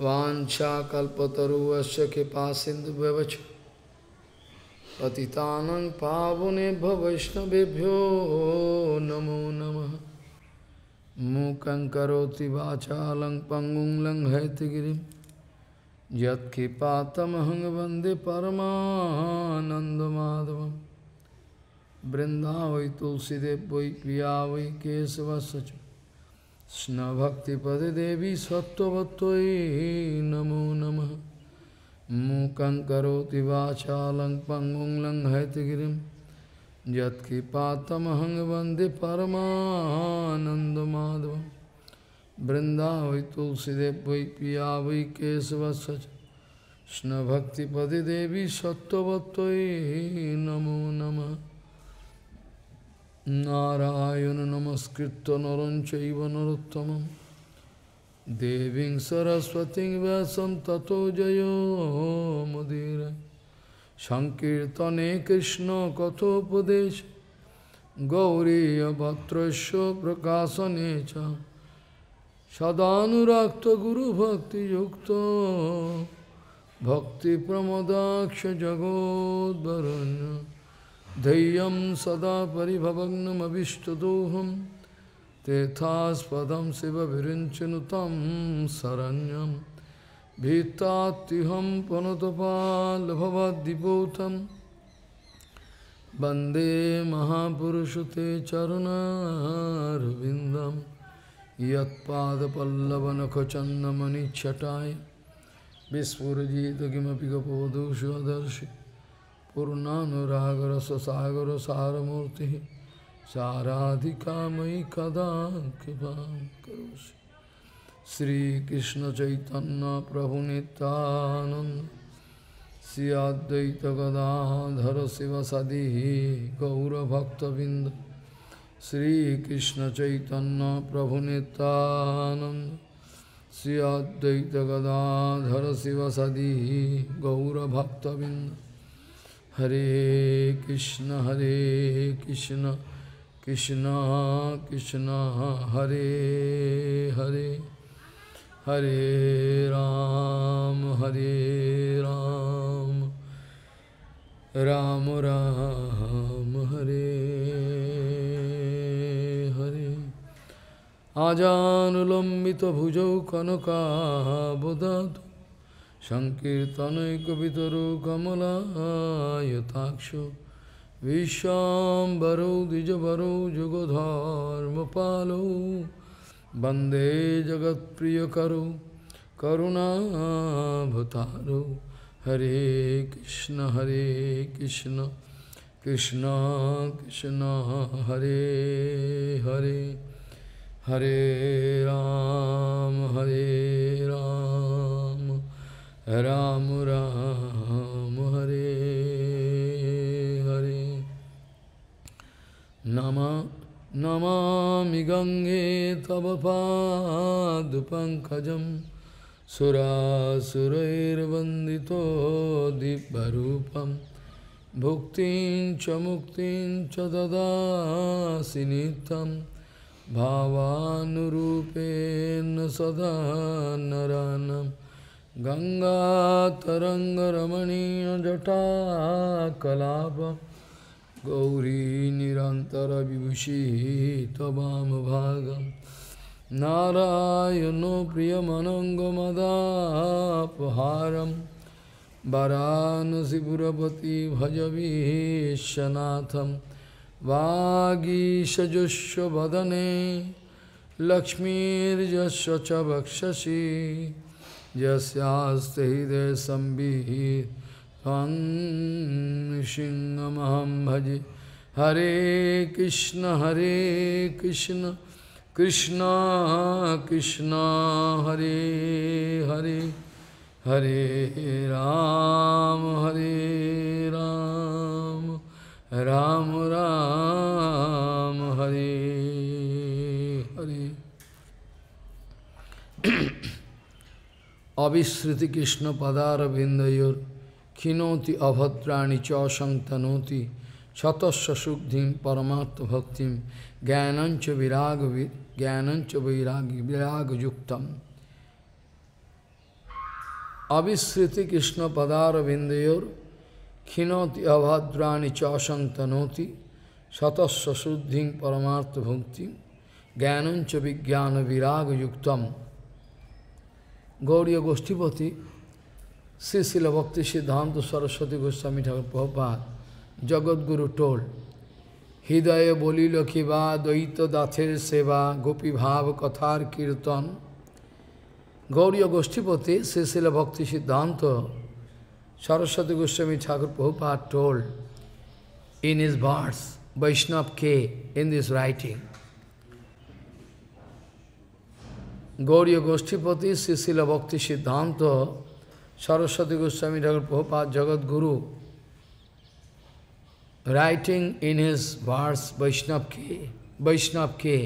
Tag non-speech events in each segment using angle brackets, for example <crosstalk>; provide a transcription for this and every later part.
कल्पतरुश कृपा सिंधु पति पावने वैष्णवभ्यो नमो नम मूक करोति वाचालं पङ्गुं वंदे परमाधव वन्दे वै तुलसीदेव वै पिया वै केशवश Krishna Bhakti Pade Devi Sattvatvai Namo Namah Mukang Karoti Vacha Lang Pangung Lang Haitigirim Yat Kipatamahang Vande Paramānanda Madhavam Brindavai Tulsidev Vai Piya Vai Kesavasach Krishna Bhakti Pade Devi Sattvatvai Namo Namah Narayan नमस्कृत नर चरोत्तम देवी सरस्वती व्यास तथो जयो मुदीर संकर्तने कृष्ण कथोपदेश गौरीभत्र प्रकाशने सदाक्त गुरुभक्ति भक्ति प्रमदाक्ष जगोदरण्य धैर्यं सदा परिभवग्नमभिष्टदोहं तेथास्पदं शिवभिरिञ्चिनुतं सरण्यं भीतात्युहं पुनतपालभवद्विपूतं वन्दे महापुरुष ते चरणं यत्पादपल्लवनखचन्दमणिटाय विस्फुरजित किमपि adarshi पूर्णानुरागर ससागर सारमूर्ति साराधिका मयि कदा कृपा करोषि श्रीकृष्ण चैतन्य प्रभु नितानंद श्री अद्वैत गदाधर शिव सदी गौरभक्तबिंद Sri Krishna Chaitanya Prabhu Nityananda Sri Advaita Gadadhara Sivasadi Gaura Bhaktavinda हरे कृष्ण हरे कृष्ण कृष्ण कृष्ण हरे हरे हरे राम हरे राम राम राम हरे हरे आजानुलंबित भुजौ कनका बुधतु सङ्कीर्तनैकवितरो कमलायताक्ष विश्वाम्बर विश्वाम्बरो द्विजवरो जुगधर्मपालो वन्दे जगत्प्रियकरो करुणाभतारो हरे कृष्ण हरे कृष्ण कृष्ण कृष्ण हरे हरे हरे राम हरे राम राम राम हरे हरे नमा गंगे गङ्गे तव पादपङ्कजं सुरासुरैर्वन्दितो दिव्यरूपं भुक्तिं च मुक्तिं च ददासि नित्यं भावानुरूपेण सदा नरानम् गंगा जटा कलाप गौरी गङ्गातरङ्गरमणीयजटा कलापं गौरीनिरन्तरविभूषी तवामभागं नारायणो प्रियमनङ्गमदापहारं वरानसिपुरपति भजवीशनाथं वागीशजुष्वदने लक्ष्मीर्जस्व च वक्षसि यस्यास्ते हृदय संविहित त्वं भजे हरे कृष्ण हरे कृष्ण कृष्ण कृष्ण हरे हरे हरे राम हरे राम राम राम हरे हरे अविश्रुति कृष्ण पदारविंदयोर खिनोति अभद्राणी चौशं तनोति क्षतस्व शुद्धि परमात्म भक्ति ज्ञानंच विराग ज्ञानंच वैराग विरागयुक्त अविश्रुति कृष्ण पदारविंदयोर खिनोति अभद्राणी चौशं तनोति क्षतस्व शुद्धि परमात्म भक्ति ज्ञानंच विज्ञान विराग युक्तम গৌরীয় গোষ্ঠীপতি Shri Srila Bhakti Siddhanta Saraswati Goswami Thakur Prabhupada, Jagat Guru told, হৃদয়ে বলিল কিবা দ্বৈত দাথের সেবা গোপী ভাব কথার কীর্তন গৌরীয় Goshthipati Srila Bhakti Siddhanta Saraswati Goswami Thakur Prabhupad told in his verse Vaishnava কে in this writing Gaudiya Goshthipati Srila Bhakti Siddhanta Saraswati Goswami Thakur Prabhupad Jagadguru writing in his verse বৈষ্ণবকে বৈষ্ণবকে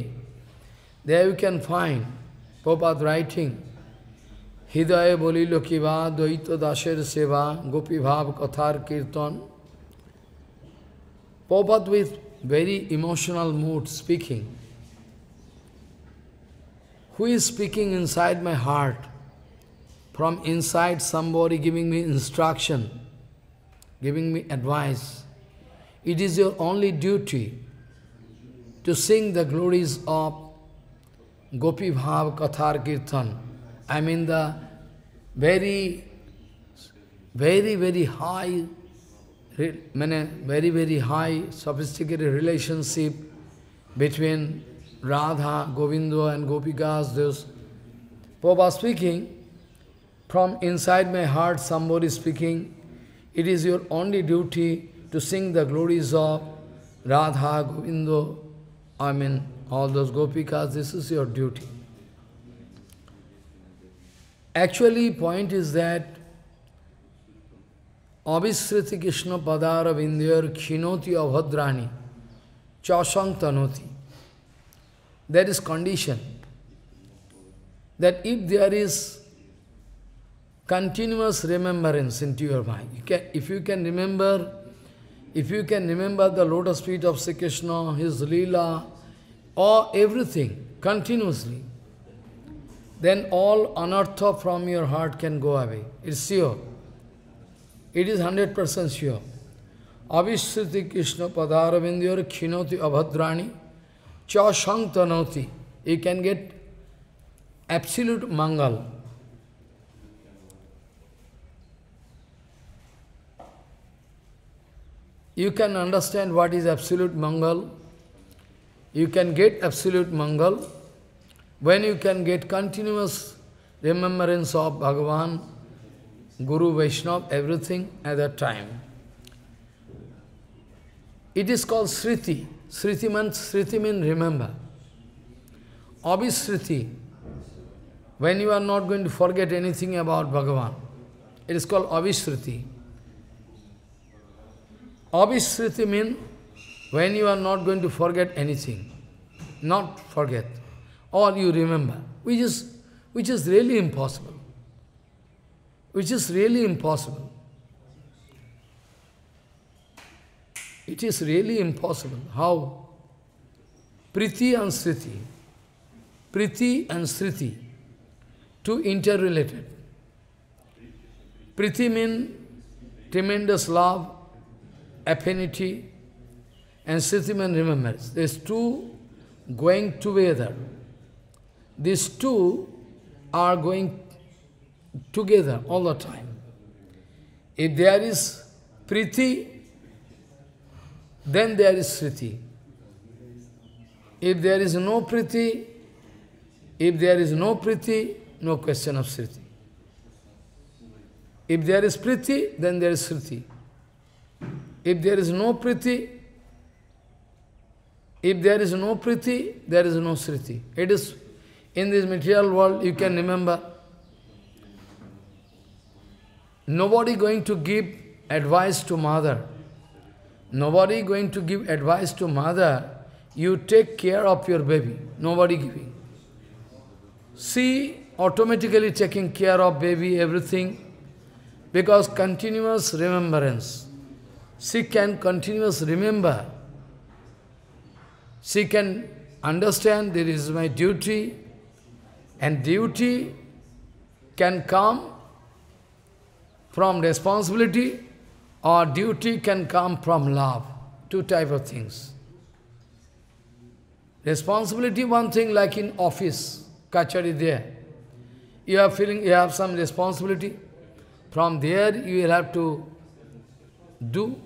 there you can find Prabhupad writing হৃদয়ে বলিল কিবা দ্বৈত দাসের সেবা গোপীভাব কথার কীর্তন Prabhupad with very emotional mood speaking Who is speaking inside my heart? From inside somebody giving me instruction, giving me advice. It is your only duty to sing the glories of Gopi Bhav Kathar Kirtan. I mean the very, very, very high, very, very high sophisticated relationship between Radha, Govinda and Gopikas, this. Prabhupada speaking, from inside my heart somebody speaking, it is your only duty to sing the glories of Radha, Govinda, I mean all those Gopikas, this is your duty. Actually, point is that Abhisriti Krishna Padara Vindhyar Khinoti Avhadrani Chasang Tanoti there is condition. That if there is continuous remembrance into your mind, you can, if you can remember, if you can remember the lotus feet of Sri Krishna, his lila, or everything continuously, then all anartha from your heart can go away. It's sure. It is 100% sure. Avishruti Krishna Padaravindyar Khinoti Abhadrani cha sanktanoti. You can get absolute mangal. You can understand what is absolute mangal. You can get absolute mangal when you can get continuous remembrance of Bhagavan, Guru, Vaishnava, everything at that time. It is called Sriti. Sriti means, Sriti means remember. Abhisriti, when you are not going to forget anything about Bhagavan, it is called Abhisriti. Abhisriti means when you are not going to forget anything, not forget, all you remember, which is, which is really impossible. Which is really impossible. It is really impossible. How? Priti and Sriti. Priti and Sriti. Two interrelated. Priti means tremendous love, affinity, and Sriti means remembrance. These two going together. These two are going together all the time. If there is Priti, then there is Sriti. If there is no Priti, if there is no Priti, no question of Sriti. If there is Priti, then there is Sriti. If there is no Priti, if there is no Priti, there is no Sriti. It is in this material world, you can remember. Nobody going to give advice to mother. Nobody going to give advice to mother, you take care of your baby. Nobody giving. She automatically taking care of baby, everything, because continuous remembrance. She can continuous remember. She can understand there is my duty, and duty can come from responsibility or duty can come from love. Two type of things. Responsibility, one thing like in office, kachari there. You are feeling you have some responsibility. From there you will have to do.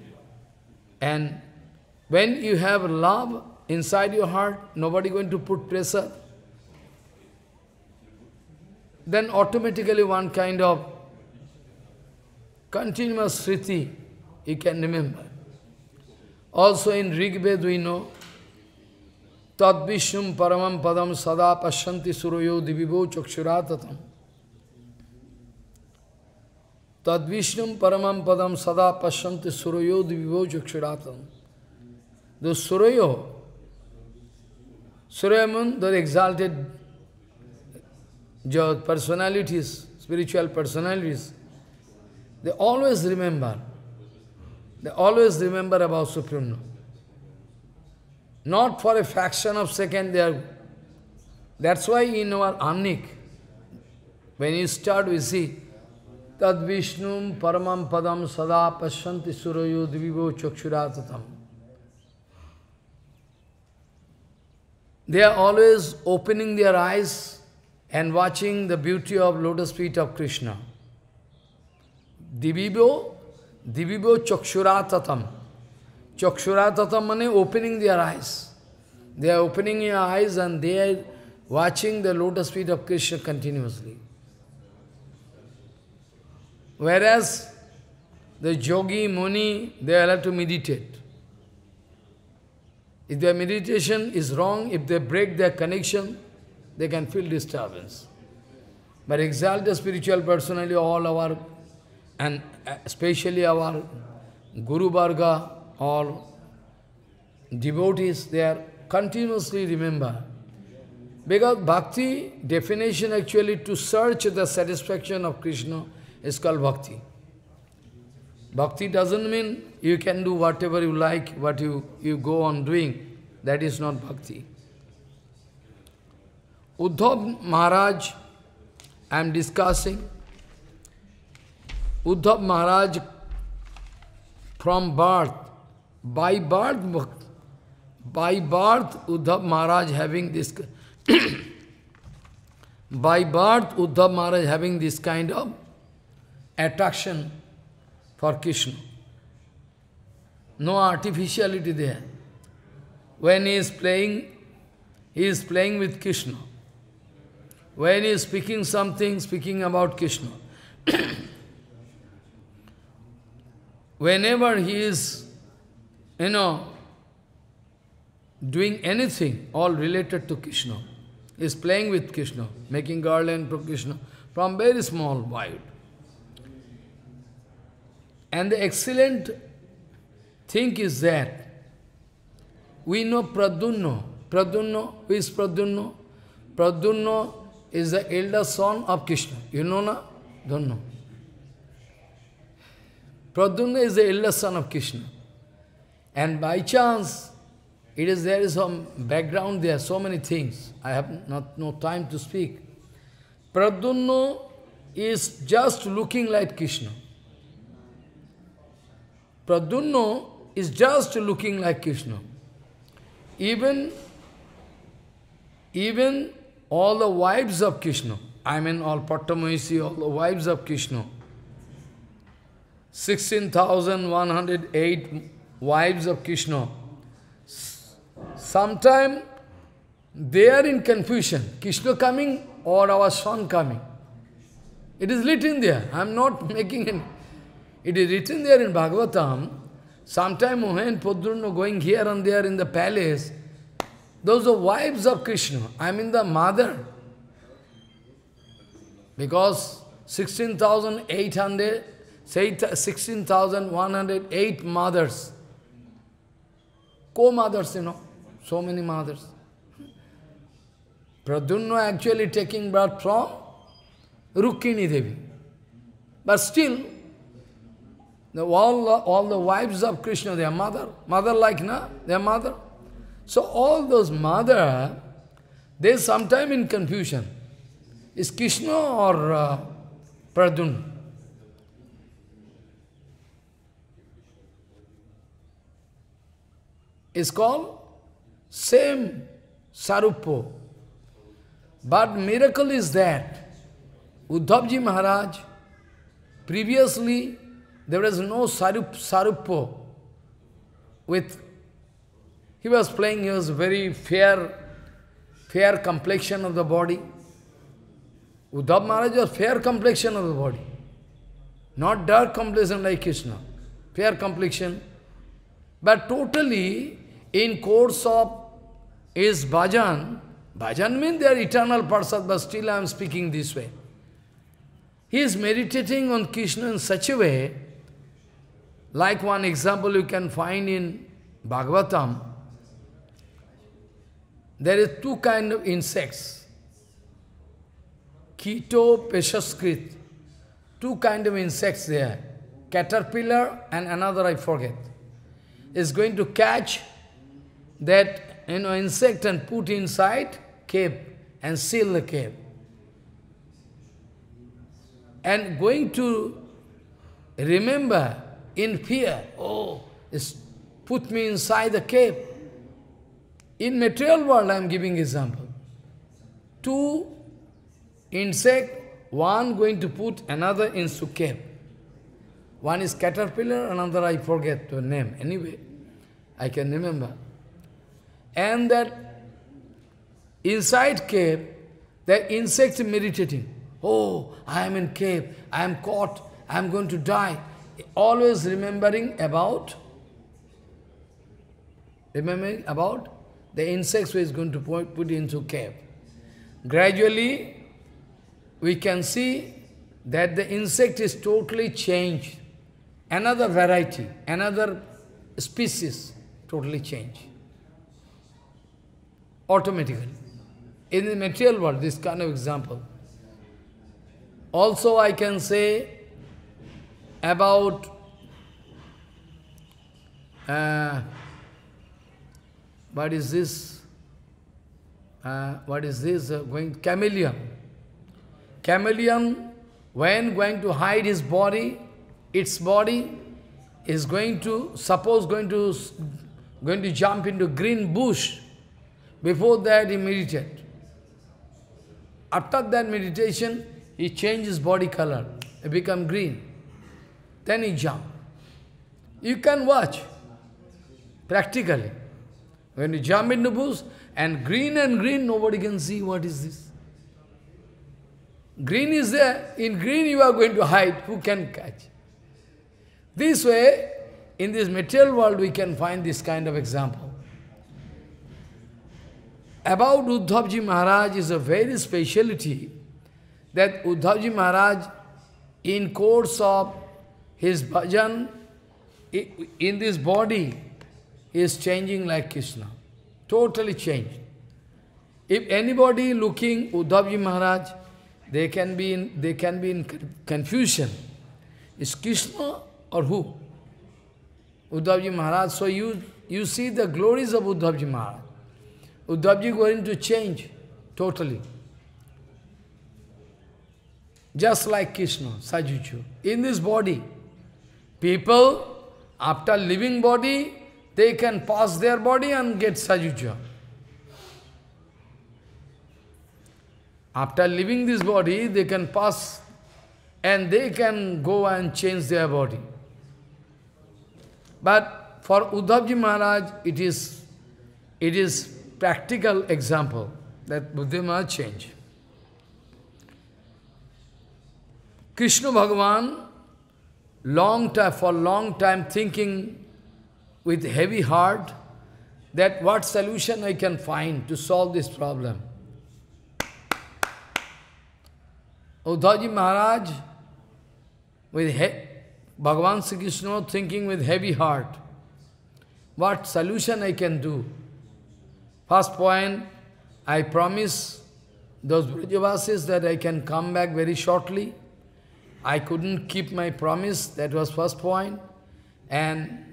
And when you have love inside your heart, nobody going to put pressure. Then automatically one kind of continuous sriti you can remember. Also in Rigved we know, Tad Paramam Padam Sada Pashyanti Surayo Divibo Chakshuratatam. Tad Paramam Padam Sada Pashyanti Surayo Chakshuratatam. The Surayo, Suryamun, the exalted personalities, spiritual personalities, they always remember they always remember about Supreme Lord. Not for a fraction of second they are. That's why in our Amnik, when you start, we see Tad Vishnum Paramam Padam Sada Pashyanti Surayo Divivo Chakshuratatam. They are always opening their eyes and watching the beauty of lotus feet of Krishna. Divivo दिव्यो चक्षुरातम चक्षुरातम मने opening their eyes they are opening your eyes and they are watching the lotus feet of Krishna continuously whereas the yogi muni they are love to meditate if their meditation is wrong if they break the connection they can feel disturbance but exalt spiritual personally all our and uh, especially our Guru Varga or devotees, they are continuously remember. Because bhakti definition actually to search the satisfaction of Krishna is called bhakti. Bhakti doesn't mean you can do whatever you like, what you, you go on doing. That is not bhakti. Uddhav Maharaj, I am discussing Uddhav Maharaj from birth, by birth, by birth Uddhav Maharaj having this, by birth Uddhav Maharaj having this kind of attraction for Krishna. No artificiality there. When he is playing, he is playing with Krishna. When he is speaking something, speaking about Krishna. whenever he is, you know, doing anything, all related to Krishna, is playing with Krishna, making garland for Krishna, from very small wild. And the excellent thing is that we know Pradunno. Pradunno, who is Pradunno? Pradunno is the elder son of Krishna. You know na? Don't know. Pradyumna is the eldest son of Krishna. And by chance, it is there is some background, there are so many things. I have not no time to speak. Pradyumna is just looking like Krishna. Pradyumna is just looking like Krishna. Even, even all the wives of Krishna, I mean all Pattamahisi, all the wives of Krishna, 16,108 wives of Krishna. Sometime they are in confusion. Krishna coming or our son coming. It is written there. I am not <laughs> making it. It is written there in Bhagavatam. Sometime when Padrunu going here and there in the palace, those are wives of Krishna. I mean the mother. Because 16,800 16,108 mothers, co-mothers, you know, so many mothers. Pradunna actually taking birth from Rukmini Devi. But still, the, all, the, all the wives of Krishna, their mother, mother like na, their mother. So all those mother, they sometime in confusion. Is Krishna or uh, Pradun? is called same Sarupo. But miracle is that Uddhavji Maharaj, previously there was no Sarup, Sarupo with, he was playing, he was very fair, fair complexion of the body. Uddhav Maharaj was fair complexion of the body. Not dark complexion like Krishna. Fair complexion. But totally, in course of his bhajan, bhajan means they are eternal parsad, but still I am speaking this way. He is meditating on Krishna in such a way, like one example you can find in Bhagavatam, there is two kind of insects, keto peshaskrit, two kind of insects there, caterpillar and another I forget, is going to catch that you know insect and put inside cave and seal the cave. And going to remember in fear, oh, it's put me inside the cave. In material world, I am giving example. Two insect, one going to put another into cave. One is caterpillar, another I forget the name. Anyway, I can remember and that inside cave, the insect meditating. Oh, I am in cave, I am caught, I am going to die. Always remembering about, remembering about the insects who is going to put into cave. Gradually, we can see that the insect is totally changed. Another variety, another species totally changed automatically. In the material world, this kind of example. Also I can say about uh, what is this? Uh, what is this? Uh, going chameleon. Chameleon, when going to hide his body, its body is going to suppose going to going to jump into green bush. Before that, he meditated. After that meditation, he changed his body color. he become green. Then he jump. You can watch, practically. When you jump in the bush, and green and green, nobody can see what is this. Green is there. In green you are going to hide. Who can catch? This way, in this material world, we can find this kind of example about Uddhavji Maharaj is a very speciality that Uddhavji Maharaj in course of his bhajan, in this body, is changing like Krishna. Totally changed. If anybody looking Uddhavji Maharaj, they can be in, they can be in confusion. Is Krishna or who? Uddhavji Maharaj. So you, you see the glories of Uddhavji Maharaj. Uddhavji going to change totally. Just like Krishna, Sajuchu. In this body, people, after living body, they can pass their body and get Sajucha. After leaving this body, they can pass and they can go and change their body. But for Uddhavji Maharaj, it is, it is practical example that Buddha Maharaj changed. Krishna Bhagavan, long time, for long time thinking with heavy heart that what solution I can find to solve this problem. Uddhavji Maharaj, with Bhagavan Sri Krishna thinking with heavy heart, what solution I can do First point, I promise those Brajavasis that I can come back very shortly. I couldn't keep my promise, that was first point. And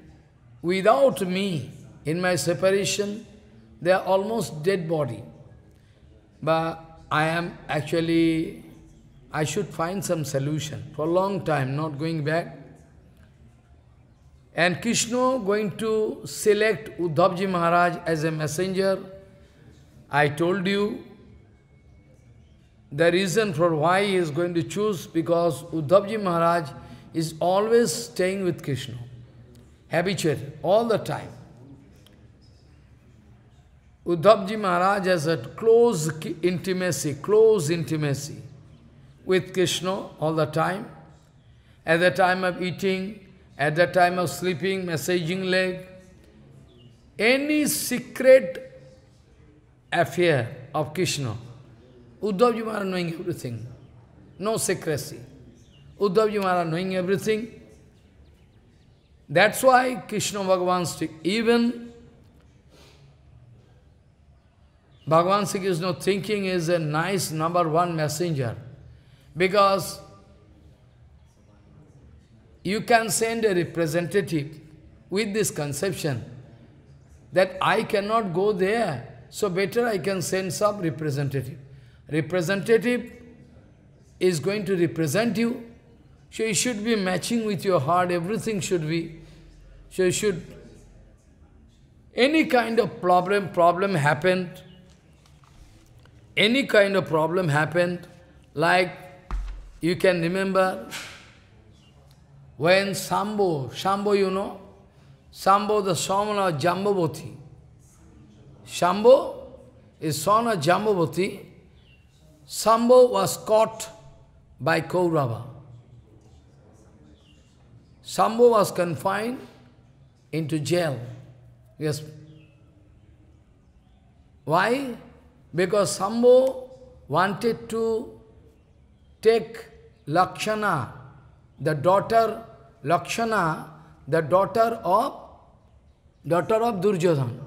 without me, in my separation, they are almost dead body. But I am actually, I should find some solution. For a long time, not going back, and Krishna going to select Uddhavji Maharaj as a messenger. I told you the reason for why he is going to choose because Uddhavji Maharaj is always staying with Krishna, habitually all the time. Uddhavji Maharaj has a close intimacy, close intimacy with Krishna all the time. At the time of eating, at the time of sleeping, massaging leg, any secret affair of Krishna, Uddhavji Maharaj knowing everything. No secrecy. Uddhavji Maharaj knowing everything. That's why Krishna Bhagavan Sri, even Bhagavan Sri Krishna thinking is a nice number one messenger. Because you can send a representative with this conception that I cannot go there, so better I can send some representative. Representative is going to represent you, so it should be matching with your heart, everything should be. So you should, any kind of problem, problem happened, any kind of problem happened, like you can remember when Sambo, Sambo you know, Sambo the son of Jambavati. Sambo is son of Jambavati. Sambo was caught by Kaurava. Sambo was confined into jail. Yes. Why? Because Sambo wanted to take Lakshana the daughter Lakshana, the daughter of daughter of Duryodhana.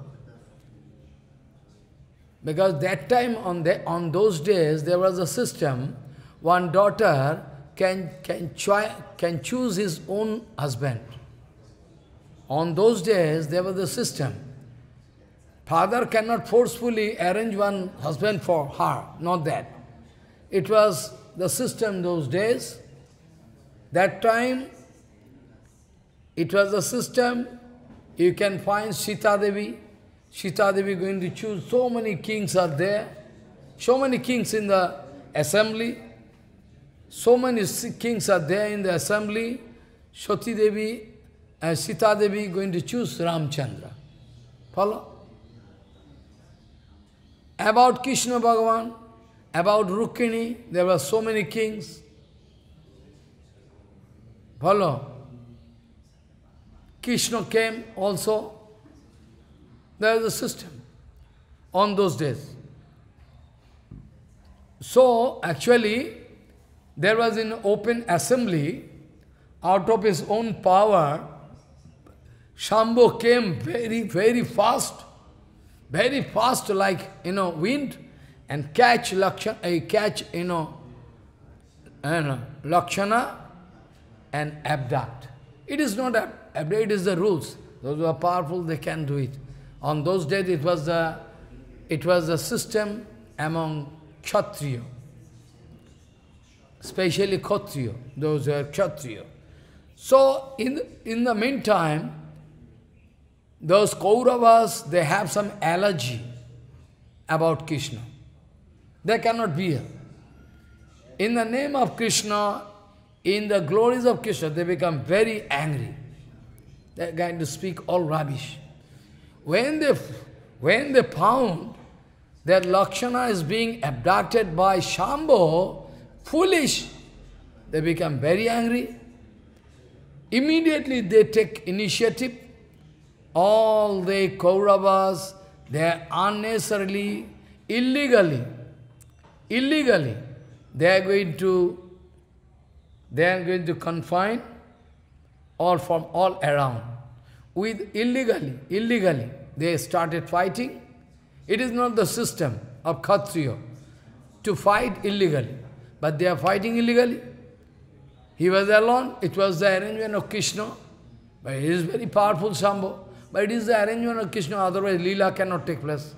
Because that time on the on those days there was a system, one daughter can can choi, can choose his own husband. On those days there was a system. Father cannot forcefully arrange one husband for her, not that. It was the system those days that time, it was a system, you can find Sita Devi. Sita Devi going to choose, so many kings are there, so many kings in the assembly, so many kings are there in the assembly. Shoti Devi and Sita Devi going to choose Ramchandra. Follow? About Krishna Bhagavan, about Rukmini, there were so many kings. Follow. Krishna came also. There is a system on those days. So, actually, there was an open assembly, out of his own power, Shambho came very, very fast, very fast like, you know, wind, and catch Lakshana, uh, catch, you know, and eh, Lakshana and abduct. It is not abduct, it is the rules. Those who are powerful, they can do it. On those days, it was the, it was the system among Kshatriya, especially Kshatriya, those who are Kshatriya. So, in, in the meantime, those Kauravas, they have some allergy about Krishna. They cannot be here. In the name of Krishna, in the glories of Krishna, they become very angry. They're going to speak all rubbish. When they, when they found that Lakshana is being abducted by Shambho, foolish, they become very angry. Immediately they take initiative. All the Kauravas, they are unnecessarily, illegally, illegally, they are going to they are going to confine all from all around. With illegally, illegally, they started fighting. It is not the system of Khatriya to fight illegally, but they are fighting illegally. He was alone, it was the arrangement of Krishna, but he is very powerful Sambho. But it is the arrangement of Krishna, otherwise lila cannot take place.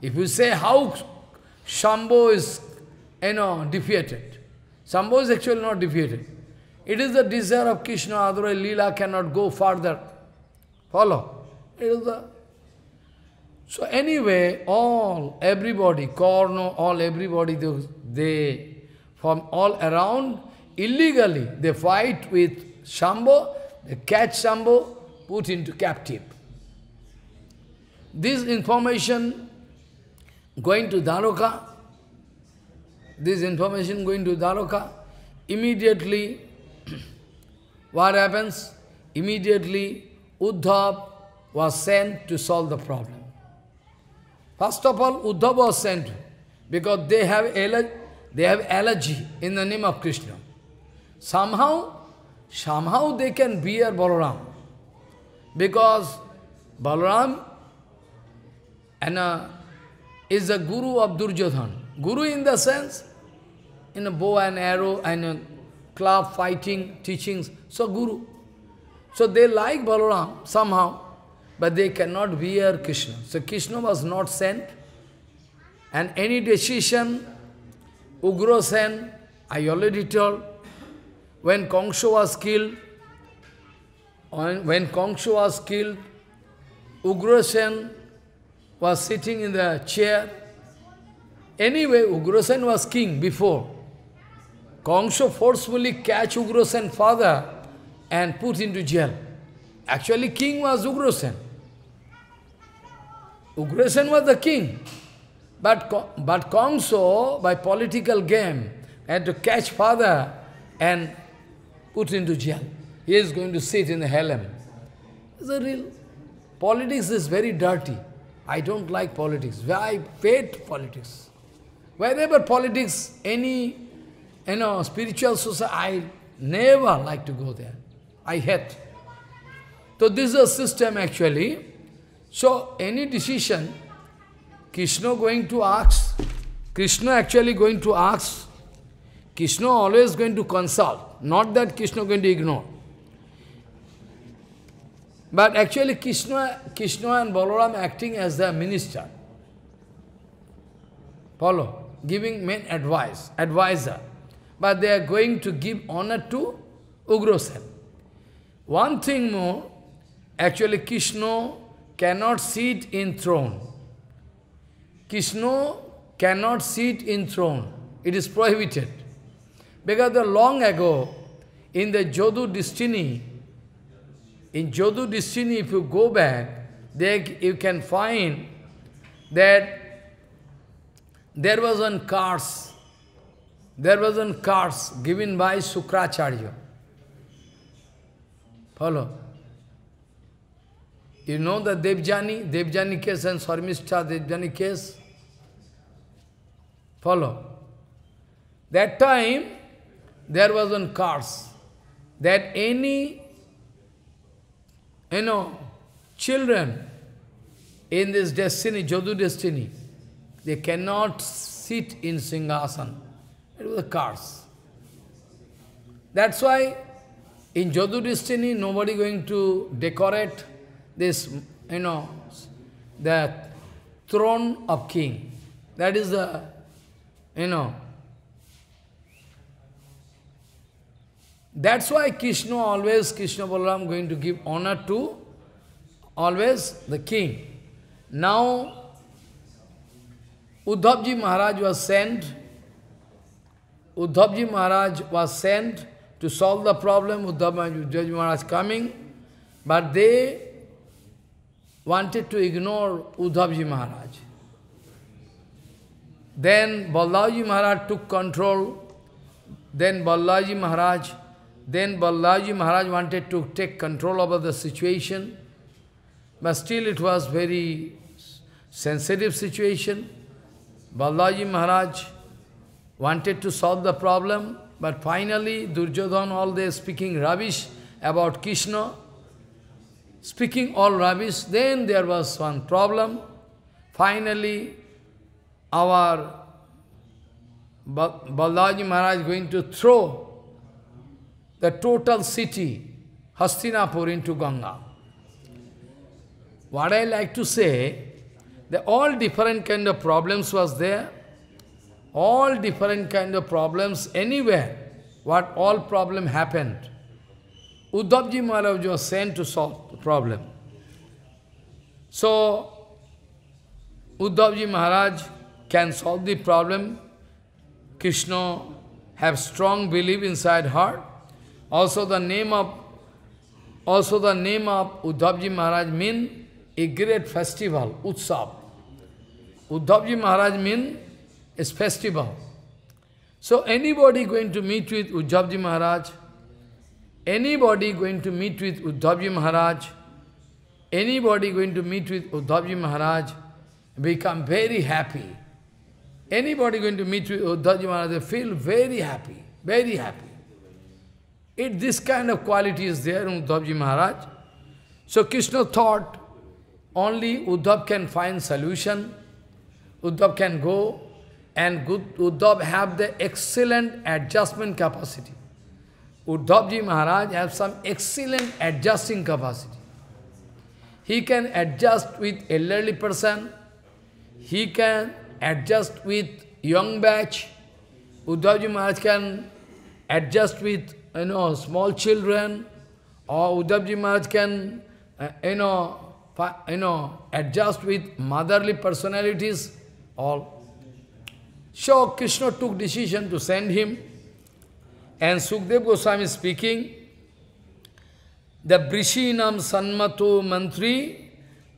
If you say how Shambho is, you know, defeated, Sambhava is actually not defeated. It is the desire of Krishna, otherwise Leela cannot go further. Follow? It is the... So anyway, all, everybody, Korno, all, everybody, they, from all around, illegally, they fight with Sambho, they catch Sambho, put into captive. This information going to Dharoka, this information going to Dwaraka, immediately, what happens? Immediately, Uddhav was sent to solve the problem. First of all, Uddhav was sent because they have, they have allergy in the name of Krishna. Somehow, somehow they can bear Balaram. Because Balaram and, uh, is the guru of Duryodhana. Guru in the sense, in a bow and arrow and a club fighting, teachings, so Guru. So they like Balaram somehow, but they cannot bear Krishna. So Krishna was not sent. And any decision, Ugrasen, I already told, when Kongsho was killed, when Kongsho was killed, Ugrasen was sitting in the chair Anyway, Ugrasen was king before. Kongsho forcefully catch Ugrasen's father and put into jail. Actually, king was Ugrasen. Ugrasen was the king. But, but Kongso, by political game, had to catch father and put into jail. He is going to sit in the Hellem. It's a real... Politics is very dirty. I don't like politics. I hate politics. Wherever politics, any, you know, spiritual society, I never like to go there. I hate. So this is a system actually. So any decision, Krishna going to ask, Krishna actually going to ask, Krishna always going to consult, not that Krishna going to ignore. But actually Krishna, Krishna and Balaram acting as the minister. Follow? giving men advice, advisor. But they are going to give honor to Ugrasen. One thing more, actually Krishna cannot sit in throne. Krishna cannot sit in throne. It is prohibited. Because the long ago, in the Jodu destiny, in Jodu destiny, if you go back, there you can find that there was one curse. There was one curse given by Sukracharya. Follow. You know the Devjani, Devjani case and Sarmishta Devjani case? Follow. That time, there was one curse that any, you know, children in this destiny, Jodu destiny, they cannot sit in Singhasan. It was a curse. That's why in Jadu Destiny, nobody going to decorate this, you know, the throne of king. That is the, you know, That's why Krishna always, Krishna Balaram going to give honor to always the king. Now, Uddhavji Maharaj was sent, Uddhavji Maharaj was sent to solve the problem, Uddhavji Maharaj coming, but they wanted to ignore Uddhavji Maharaj. Then Balaji Maharaj took control, then Balaji Maharaj, then Balaji Maharaj wanted to take control over the situation, but still it was very sensitive situation. Balaji Maharaj wanted to solve the problem, but finally Duryodhan all day speaking rubbish about Krishna, speaking all rubbish, then there was one problem. Finally, our Balaji Maharaj going to throw the total city, Hastinapur, into Ganga. What I like to say, the all different kind of problems was there. All different kind of problems anywhere. What all problem happened. Uddhavji Maharaj was sent to solve the problem. So, Uddhavji Maharaj can solve the problem. Krishna have strong belief inside heart. Also the name of also the name of Uddhavji Maharaj means a great festival, Utsav. Uddhavji Maharaj means a festival. So anybody going to meet with Uddhavji Maharaj, anybody going to meet with Uddhavji Maharaj, anybody going to meet with Uddhavji Maharaj, become very happy. Anybody going to meet with Uddhavji Maharaj, they feel very happy, very happy. It, this kind of quality is there in Uddhavji Maharaj. So Krishna thought, only Uddhav can find solution. Uddhav can go and Uddhav have the excellent adjustment capacity. Uddhavji Maharaj have some excellent adjusting capacity. He can adjust with elderly person. He can adjust with young batch. Uddhavji Maharaj can adjust with, you know, small children. Or Uddhavji Maharaj can, uh, you know, you know, adjust with motherly personalities, all. So Krishna took decision to send him. And Sukdev Goswami speaking, the Brishinam Sanmato Mantri,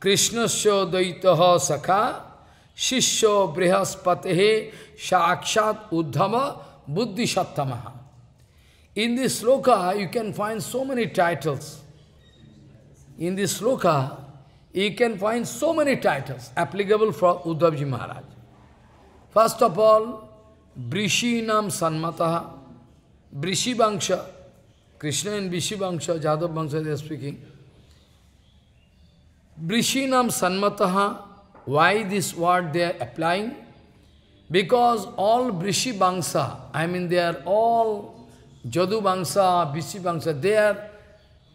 Krishnasya Daitaha Sakha, Shisho Brihaspatehe Shakshat Uddhama Buddhi Shattamaha. In this sloka, you can find so many titles. In this sloka, you can find so many titles applicable for Uddhavji Maharaj. First of all, Brishinam Sanmataha, Brishibangsha, Krishna and Brishibangsha, Jadab Bangsha they are speaking. Brishinam Sanmataha, why this word they are applying? Because all Brishibangsa, I mean they are all Jadu Bangsa, Bangsa, they are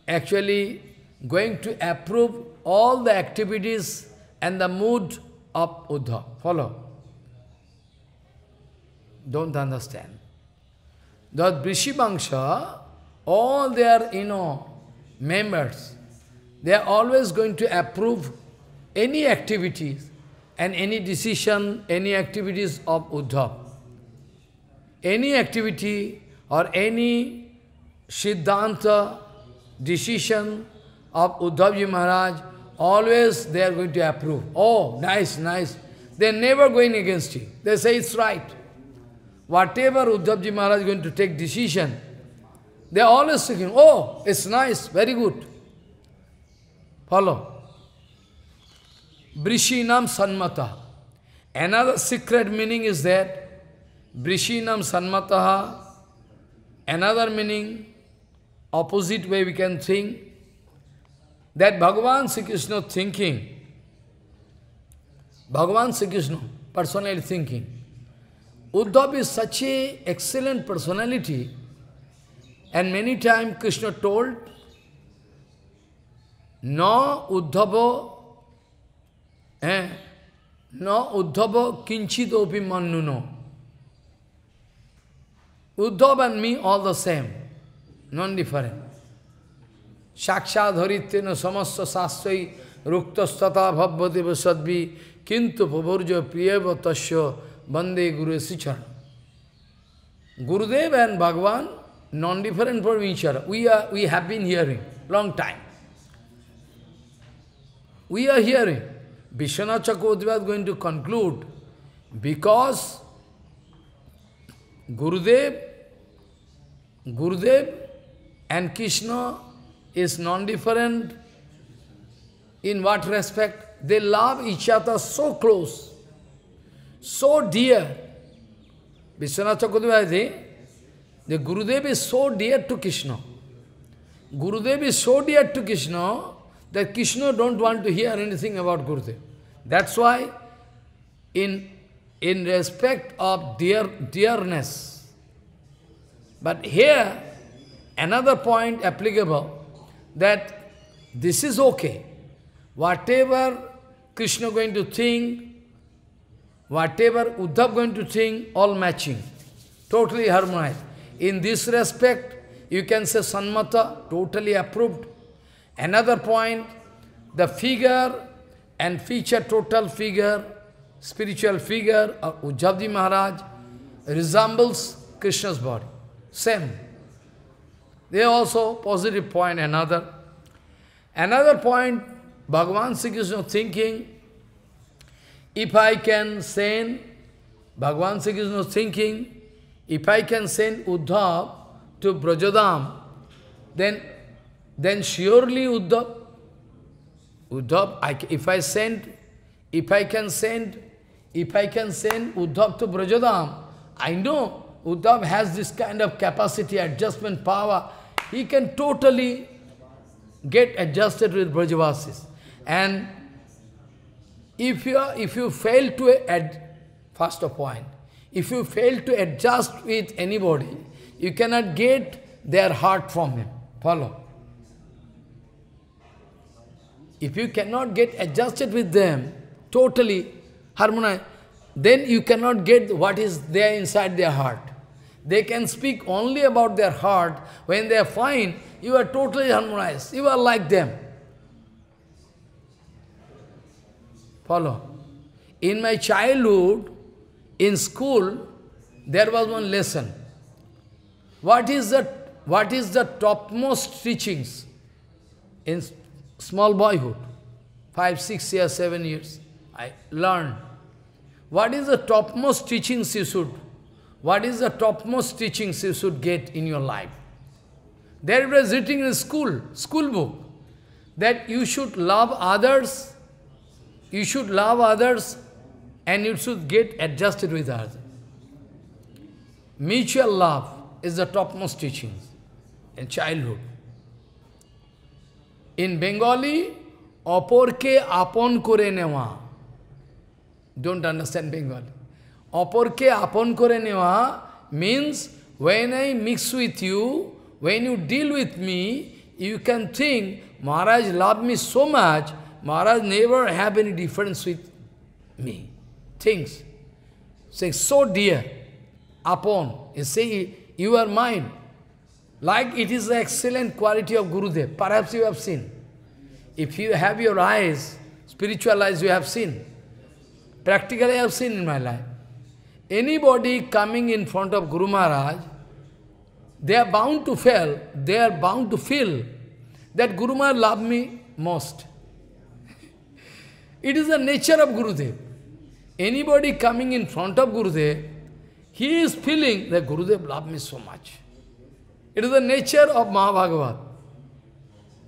actually going to approve all the activities and the mood of Uddha. Follow. Don't understand. That Vrishibangsha, all their, you know, members, they are always going to approve any activities and any decision, any activities of Uddhava. Any activity or any Siddhanta decision of Uddhavji Maharaj, always they are going to approve. Oh, nice, nice. They are never going against you. They say it's right. Whatever Uddhavji Maharaj is going to take decision, they are always thinking, oh, it's nice, very good. Follow. Brishinam Sanmata. Another secret meaning is that Brishinam Sanmataha. Another meaning, opposite way we can think, that Bhagavan Sri Krishna thinking, Bhagavan Sri Krishna personally thinking, Uddhav is such a excellent personality and many times Krishna told, "No Uddhava, eh, Na Uddhava kinchidopi mannuno. Uddhav and me all the same, non-different. সাক্ষাৎ হরিত্রেন সমস্ত শাস্ত্রই রুক্তস্ততা ভব্যদেব সদ্বি কিন্তু প্রভুর্য প্রিয়ব তস্য বন্দে গুরু শ্রীচরণ Gurudev and Bhagwan non-different from each other. We, are, we have been hearing, long time. We are hearing. Vishwanath Chakodhyaya is going to conclude because Gurudev, Gurudev and Krishna is non-different in what respect? They love each other so close, so dear. Vishwanath Chakudvayati, the Gurudev is so dear to Krishna. Gurudev is so dear to Krishna that Krishna don't want to hear anything about Gurudev. That's why in, in respect of dear, dearness, but here another point applicable, that this is okay. Whatever Krishna going to think, whatever Uddhav going to think, all matching, totally harmonized. In this respect, you can say Sanmata, totally approved. Another point, the figure and feature, total figure, spiritual figure of Ujjavdi Maharaj resembles Krishna's body. Same. They also positive point another. Another point, Bhagavan Sri Krishna thinking, if I can send, Bhagavan Sri Krishna thinking, if I can send Uddhav to Brajadam, then, then surely Uddhav, Uddhav, I, if I send, if I can send, if I can send Uddhav to Brajadam, I know Uddhav has this kind of capacity, adjustment power, he can totally get adjusted with Brajavasis. And if you, are, if you fail to add, first point, if you fail to adjust with anybody, you cannot get their heart from him. Follow. If you cannot get adjusted with them, totally harmonized, then you cannot get what is there inside their heart. They can speak only about their heart. When they are fine. you are totally harmonized, you are like them. Follow. In my childhood, in school, there was one lesson. What is the, what is the topmost teachings in small boyhood? Five, six years, seven years. I learned. What is the topmost teachings you should what is the topmost teachings you should get in your life? There was written in school, school book, that you should love others, you should love others, and you should get adjusted with others. Mutual love is the topmost teaching in childhood. In Bengali, অপরকে আপন করে Don't understand Bengali. অপরকে upon kore নেওয়া means when I mix with you, when you deal with me, you can think, Maharaj loved me so much, Maharaj never have any difference with me. Things. Say, so dear, upon. You say, you are mine. Like it is the excellent quality of Gurudev. Perhaps you have seen. If you have your eyes, spiritual eyes, you have seen. Practically I have seen in my life. Anybody coming in front of Guru Maharaj, they are bound to fail, they are bound to feel that Guru Maharaj loved me most. it is the nature of Guru Gurudev. Anybody coming in front of Guru Gurudev, he is feeling that Guru Gurudev loved me so much. It is the nature of Mahabhagavat.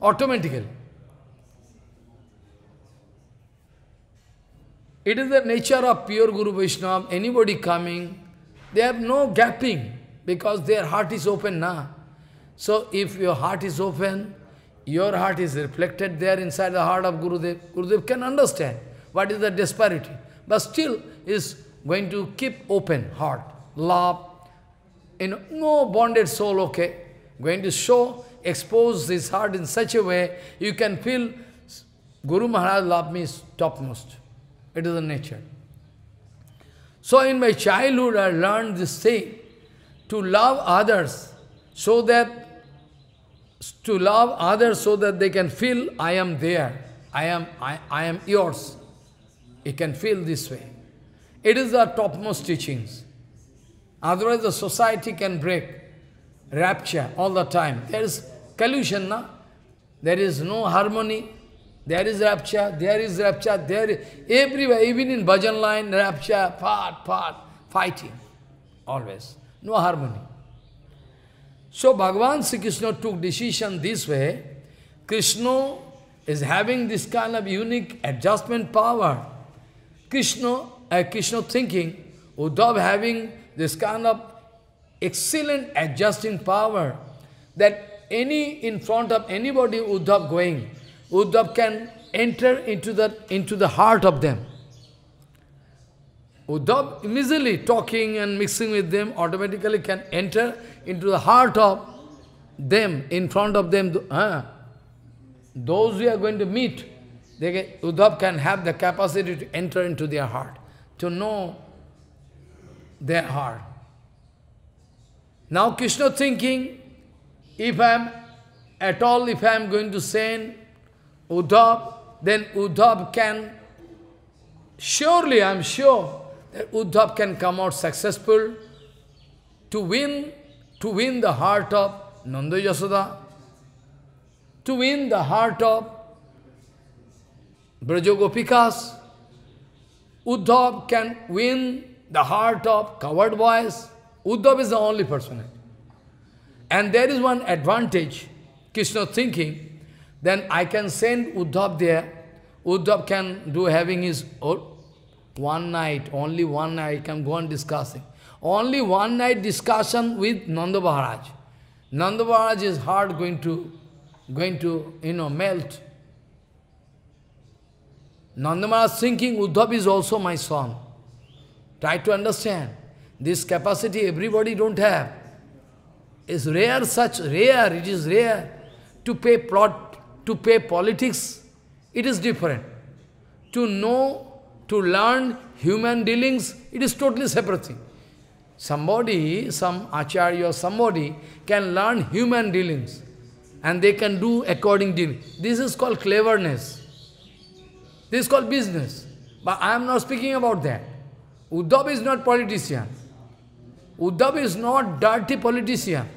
Automatically. It is the nature of pure Guru Vaishnava, anybody coming, they have no gapping because their heart is open now. So if your heart is open, your heart is reflected there inside the heart of Guru Gurudev. Gurudev can understand what is the disparity, but still is going to keep open heart, love, in no bonded soul, okay. Going to show, expose his heart in such a way, you can feel Guru Maharaj love me topmost. It is the nature. So in my childhood, I learned this thing, to love others so that, to love others so that they can feel I am there, I am, I, I am yours. You can feel this way. It is the topmost teachings. Otherwise the society can break. Rapture all the time. There is collusion, na? There is no harmony. There is rapture, there is rapture, there is, everywhere, even in bhajan line, rapture, part, part, fighting, always, no harmony. So Bhagavan Sri Krishna took decision this way, Krishna is having this kind of unique adjustment power. Krishna, uh, Krishna thinking, Uddhav having this kind of excellent adjusting power that any in front of anybody Uddhav going, Uddhav can enter into the, into the heart of them. Uddhav immediately talking and mixing with them automatically can enter into the heart of them, in front of them. Uh, those we are going to meet, they Uddhav can have the capacity to enter into their heart, to know their heart. Now Krishna thinking, if I am at all, if I am going to send Uddhav, then Uddhav can, surely I am sure, that Uddhav can come out successful to win, to win the heart of Nanda Yasoda, to win the heart of Brajogopikas. Uddhav can win the heart of coward boys. Uddhav is the only person. And there is one advantage, Krishna thinking, then I can send Uddhav there. Uddhav can do having his own. One night, only one night, can go on discussing. Only one night discussion with Nanda Maharaj. Nanda Maharaj is hard going to, going to, you know, melt. Nanda Maharaj thinking Uddhav is also my son. Try to understand. This capacity everybody don't have. It's rare, such rare, it is rare to pay plot to pay politics, it is different. To know, to learn human dealings, it is totally separate thing. Somebody, some acharya or somebody can learn human dealings and they can do according to This is called cleverness. This is called business. But I am not speaking about that. Uddhav is not politician. Uddhav is not dirty politician.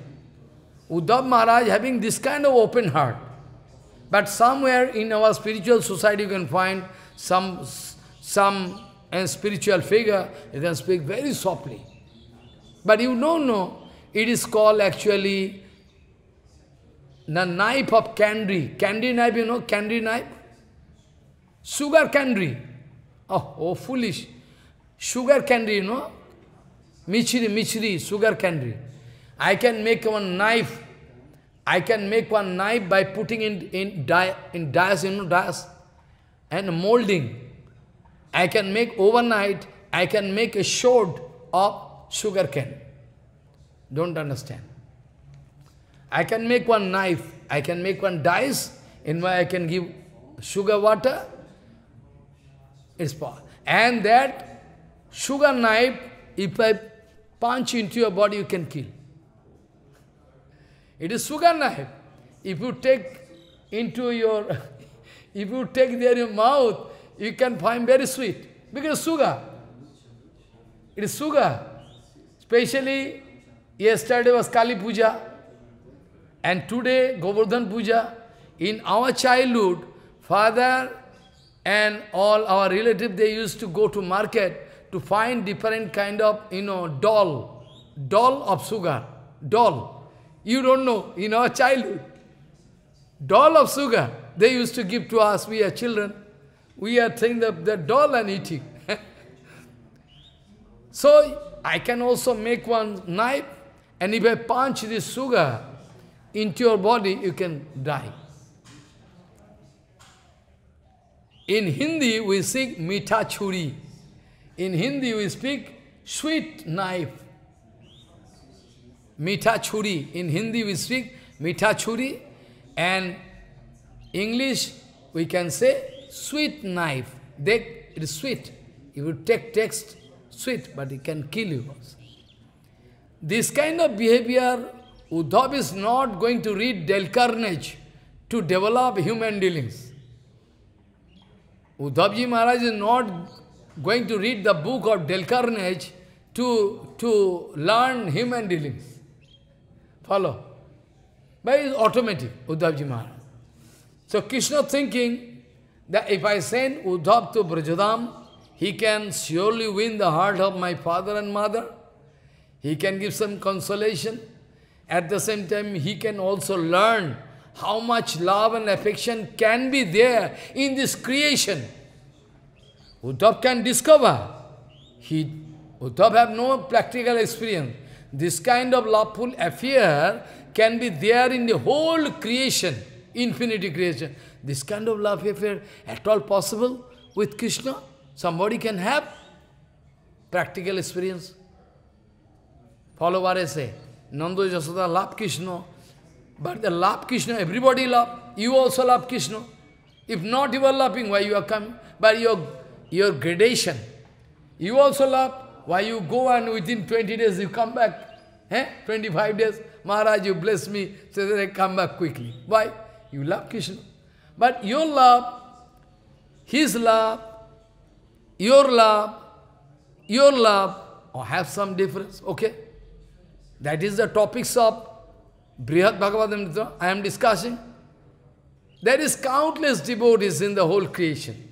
Uddhav Maharaj having this kind of open heart. But somewhere in our spiritual society you can find some, some eh, spiritual figure, you can speak very softly. But you don't know, it is called actually the knife of candy. Candy knife, you know, candy knife? Sugar candy. Oh, oh foolish. Sugar candy, you know? Michiri, michiri, sugar candy. I can make one knife I can make one knife by putting in, in, die, in dias, you know, and molding. I can make overnight, I can make a sword of sugar cane. Don't understand. I can make one knife, I can make one dice, in where I can give sugar water. It's power. And that sugar knife, if I punch into your body, you can kill. It is sugar knife. If you take into your, <laughs> if you take there mouth, you can find very sweet, because sugar. It is sugar. Especially, yesterday was Kali Puja, and today Govardhan Puja. In our childhood, father and all our relatives, they used to go to market to find different kind of, you know, doll, doll of sugar, doll. You don't know, in our childhood. Doll of sugar, they used to give to us, we are children. We are taking the, the doll and eating. <laughs> so, I can also make one knife, and if I punch this sugar into your body, you can die. In Hindi, we speak mita churi. In Hindi, we speak sweet knife. Mita Churi. In Hindi we speak Mita Churi and English we can say sweet knife. They, it is sweet. If you take text, sweet, but it can kill you also. This kind of behavior, Uddhav is not going to read Del Carnage to develop human dealings. Uddhavji Maharaj is not going to read the book of Del Carnage to, to learn human dealings. Follow. But it's automatic, Uddhavji Maharaj. So Krishna thinking that if I send Uddhav to Brajadam, he can surely win the heart of my father and mother. He can give some consolation. At the same time, he can also learn how much love and affection can be there in this creation. Uddhav can discover. He, Uddhav have no practical experience. This kind of loveful affair can be there in the whole creation, infinity creation. This kind of love affair at all possible with Krishna? Somebody can have practical experience. Follow what I say. Nandu Jasoda love Krishna. But the love Krishna, everybody love. You also love Krishna. If not, you are loving. Why you are coming? But your, your gradation. You also love. Why you go and within 20 days you come back? Eh? 25 days, Maharaj, you bless me, so that I come back quickly. Why? You love Krishna. But your love, his love, your love, your love, or oh, have some difference, okay? That is the topics of Brihad Bhagavad I am discussing. There is countless devotees in the whole creation.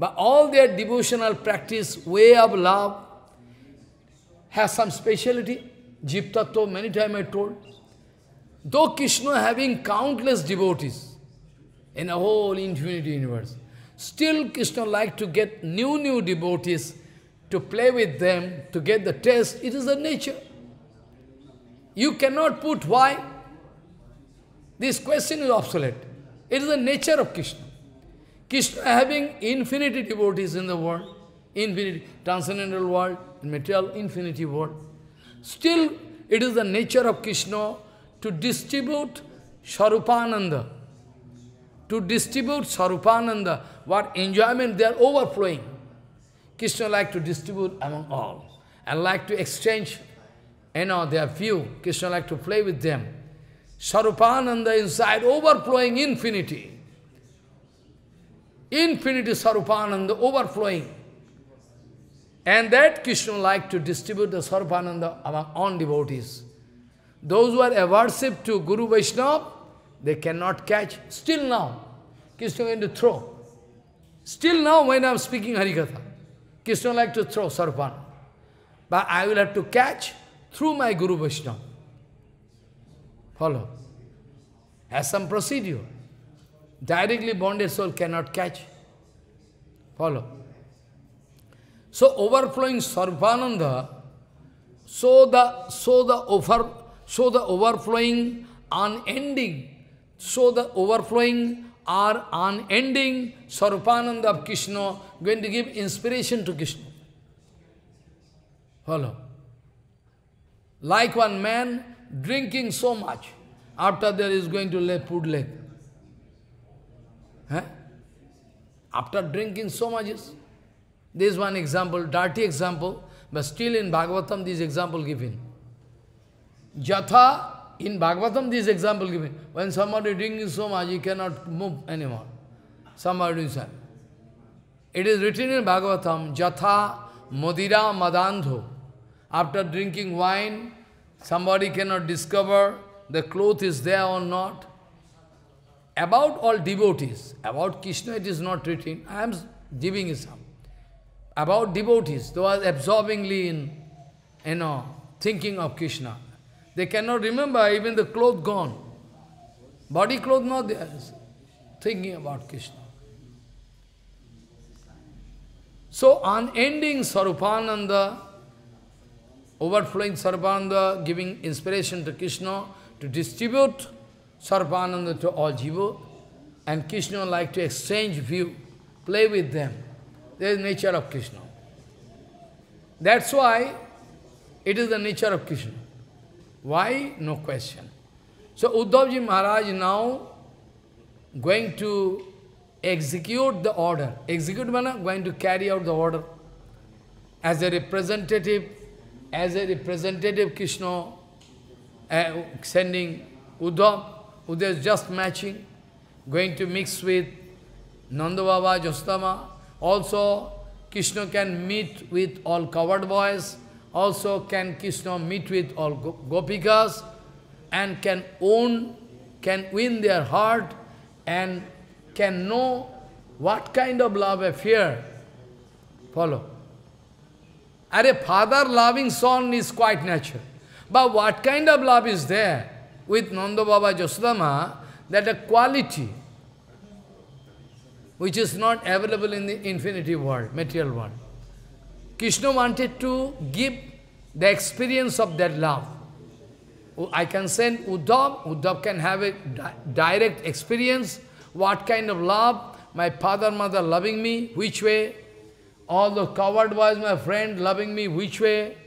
But all their devotional practice, way of love, has some speciality. Jeev Tattva, many times I told. Though Krishna having countless devotees in a whole infinity universe, still Krishna like to get new, new devotees to play with them, to get the taste. It is the nature. You cannot put why. This question is obsolete. It is the nature of Krishna. Krishna having infinity devotees in the world, infinite transcendental world, material infinity world. Still, it is the nature of Krishna to distribute Sarupananda. To distribute Sarupananda, what enjoyment they are overflowing. Krishna like to distribute among all and like to exchange, you know, their few. Krishna like to play with them. Sarupananda inside overflowing infinity. Infinity Sarupananda overflowing. And that Krishna liked to distribute the Swarupananda among all devotees. Those who are aversive to Guru Vaishnava, they cannot catch. Still now, Krishna going to throw. Still now, when I am speaking Harikatha, Krishna like to throw Sarpan. But I will have to catch through my Guru Vaishnava. Follow. Has some procedure. Directly bonded soul cannot catch. Follow. So overflowing Sarvananda, so the so the over so the overflowing unending, so the overflowing are unending Sarvananda of Krishna going to give inspiration to Krishna. Follow. Like one man drinking so much, after there is going to lay food leg. Huh? After drinking so much is this is one example, dirty example, but still in Bhagavatam this example given. Jatha, in Bhagavatam this example given. When somebody drinking so much, he cannot move anymore. Somebody is It is written in Bhagavatam, Jatha Madira Madandho. After drinking wine, somebody cannot discover the cloth is there or not. About all devotees, about Krishna it is not written. I am giving example about devotees, they were absorbingly in, you know, thinking of Krishna. They cannot remember even the clothes gone. Body clothes not there, thinking about Krishna. So unending Sarupananda, overflowing Sarupananda, giving inspiration to Krishna to distribute Sarupananda to all jiva, and Krishna like to exchange view, play with them. There is nature of Krishna. That's why it is the nature of Krishna. Why? No question. So Uddhavji Maharaj now going to execute the order. Execute mana going to carry out the order. As a representative, as a representative Krishna uh, sending Uddhav, Uddhav is just matching, going to mix with Nanda Baba, Jostama, also, Krishna can meet with all coward boys. Also, can Krishna meet with all gopikas and can own, can win their heart and can know what kind of love affair. Follow. And a father loving son is quite natural. But what kind of love is there with Nanda Baba Josodama that a quality which is not available in the infinity world, material world. Krishna wanted to give the experience of that love. I can send Uddhav, Uddhav can have a di direct experience, what kind of love, my father, mother loving me, which way, all the coward boys, my friend, loving me, which way,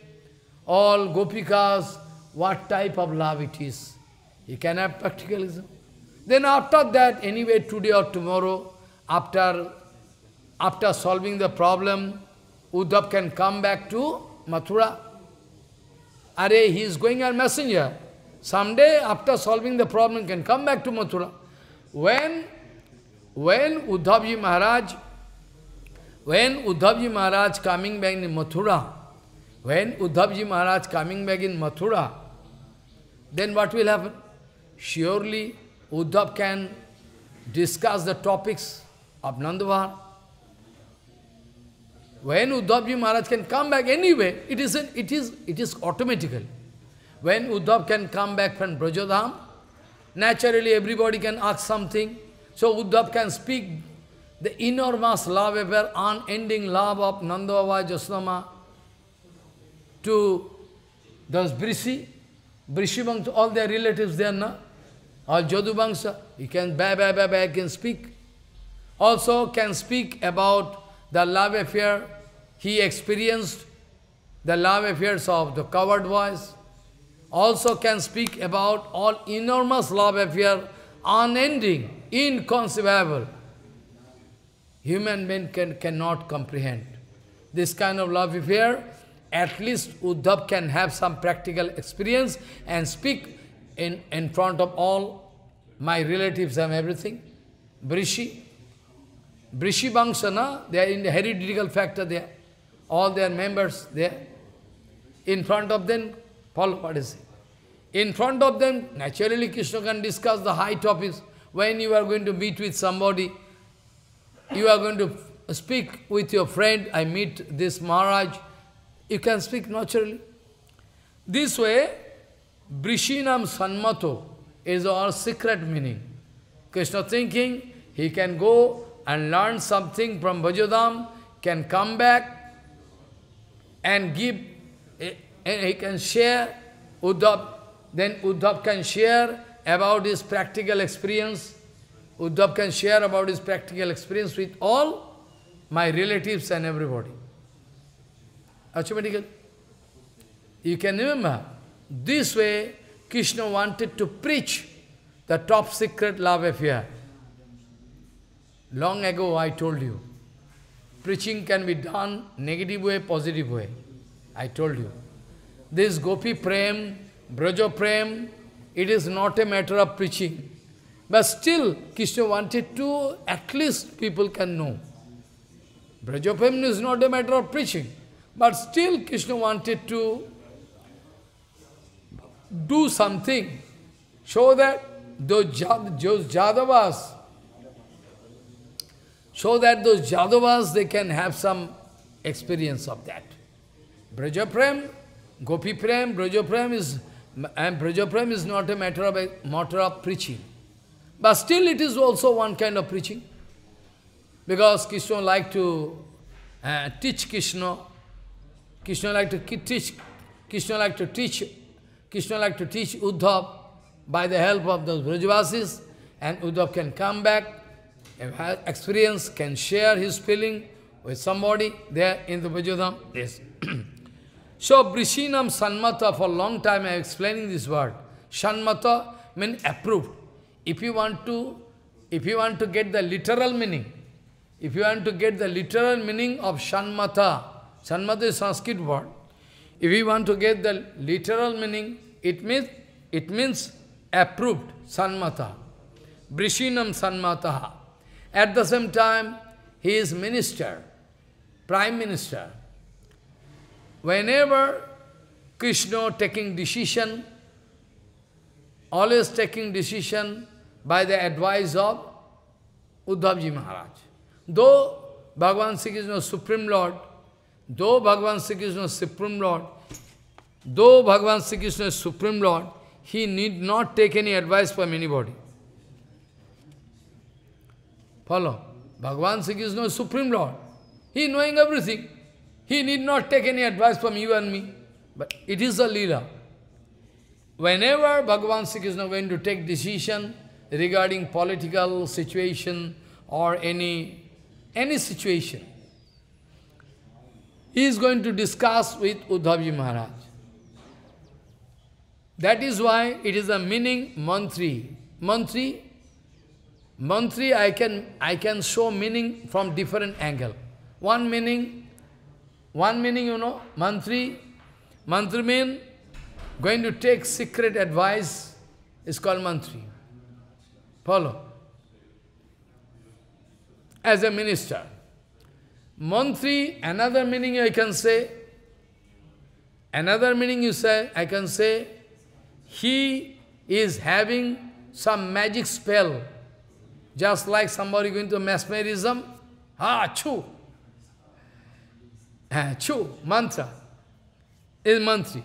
all gopikas, what type of love it is. You can have practicalism. Then after that, anyway, today or tomorrow, after, after solving the problem, Uddhav can come back to Mathura. Are he is going as messenger. Someday, after solving the problem, can come back to Mathura. When, when Uddhavji Maharaj, when Uddhavji Maharaj coming back in Mathura, when Uddhavji Maharaj coming back in Mathura, then what will happen? Surely Uddhav can discuss the topics of Nandwar. When Uddhavji Maharaj can come back anyway, it is, an, it is, it is automatical. When Uddhav can come back from Brajodham, naturally everybody can ask something. So Uddhav can speak the enormous love affair, unending love of Nandava Jasnama to those Brishi, Brishi Bangsa, all their relatives there, na? All Jadu he can, ba, ba, ba, ba, can speak also can speak about the love affair. He experienced the love affairs of the coward boys. Also can speak about all enormous love affair, unending, inconceivable. Human being can, cannot comprehend. This kind of love affair, at least Uddhav can have some practical experience and speak in, in front of all my relatives and everything. Brishi, Brishibangsana, they are in the hereditary factor there. All their members there. In front of them, follow what is it. In front of them, naturally Krishna can discuss the high topics. When you are going to meet with somebody, you are going to speak with your friend, I meet this Maharaj, you can speak naturally. This way, Brishinam Sanmato is our secret meaning. Krishna thinking, he can go and learn something from Bhajodam, can come back and give, and eh, eh, he can share Uddhav. Then Uddhav can share about his practical experience. Uddhav can share about his practical experience with all my relatives and everybody. Automatically. You can remember, this way Krishna wanted to preach the top secret love affair. Long ago I told you, preaching can be done negative way, positive way. I told you. This Gopi Prem, Braja Prem, it is not a matter of preaching. But still, Krishna wanted to, at least people can know. Braja Prem is not a matter of preaching. But still, Krishna wanted to do something, show that those, those Jadavas, so that those Jadavas, they can have some experience of that. Brajaprem, Gopi Prem, Brajaprem is, and Brajaprem is not a matter of, a matter of preaching. But still it is also one kind of preaching. Because Krishna like to uh, teach Krishna. Krishna like to teach, Krishna like to teach, Krishna like to teach Uddhav by the help of those Brajavasis. And Uddhav can come back has experience, can share his feeling with somebody there in the Vajodham. This. <clears throat> so, Brishinam Sanmata, for a long time I am explaining this word. Sanmata means approved. If you want to, if you want to get the literal meaning, if you want to get the literal meaning of Sanmata, Sanmata is Sanskrit word. If you want to get the literal meaning, it means it means approved, Sanmata. Brishinam Sanmataha. At the same time, he is minister, prime minister. Whenever Krishna taking decision, always taking decision by the advice of Uddhavji Maharaj. Though Bhagavan Sri Krishna Supreme Lord, though Bhagavan Sri Krishna Supreme Lord, though Bhagavan Sri Krishna is Supreme Lord, he need not take any advice from anybody. Follow. Bhagavan Sri is is Supreme Lord. He knowing everything. He need not take any advice from you and me. But it is a Leela. Whenever Bhagavan Sri Krishna going to take decision regarding political situation or any, any situation, he is going to discuss with Uddhavji Maharaj. That is why it is a meaning mantri. Mantri Mantri, I can, I can show meaning from different angle. One meaning, one meaning, you know, mantri, mantri mean going to take secret advice is called mantri. Follow. As a minister. Mantri, another meaning I can say, another meaning you say, I can say, he is having some magic spell just like somebody going to mesmerism, ah, chu, ah, chu, mantra, is mantri.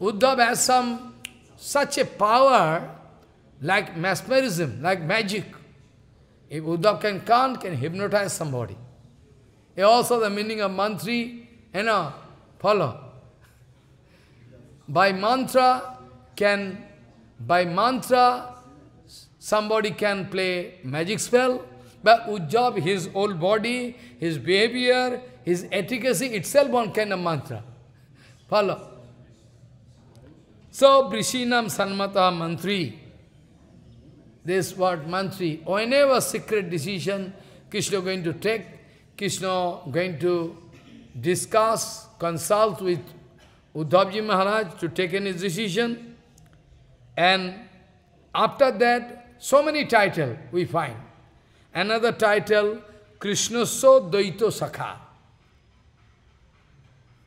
Uddhav has some, such a power, like mesmerism, like magic. If Uddhav can can can hypnotize somebody. Also the meaning of mantri, you know, follow. By mantra can, by mantra Somebody can play magic spell, but Ujjab, his whole body, his behavior, his efficacy itself one kind of mantra. Follow. So, Brishinam Sanmata Mantri, this word Mantri, whenever secret decision Krishna going to take, Krishna going to discuss, consult with Uddhavji Maharaj to take any decision. And after that, so many title we find. Another title, Krishnaso Daito Sakha.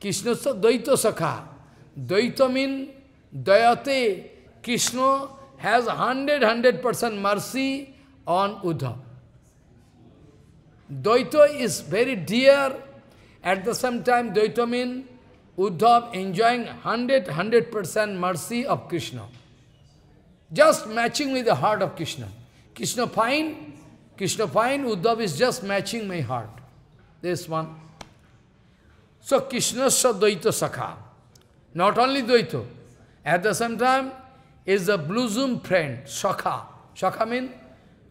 Krishnaso Daito Sakha. Daito means Dayate. Krishna has 100 100% mercy on Uddhav. Daito is very dear. At the same time, Daito means Uddhav enjoying 100 100% mercy of Krishna just matching with the heart of Krishna. Krishna fine, Krishna fine, Uddhav is just matching my heart. This one. So Krishna Dvaita Sakha. Not only Dvaita, at the same time is a bosom friend, Sakha. Sakha means,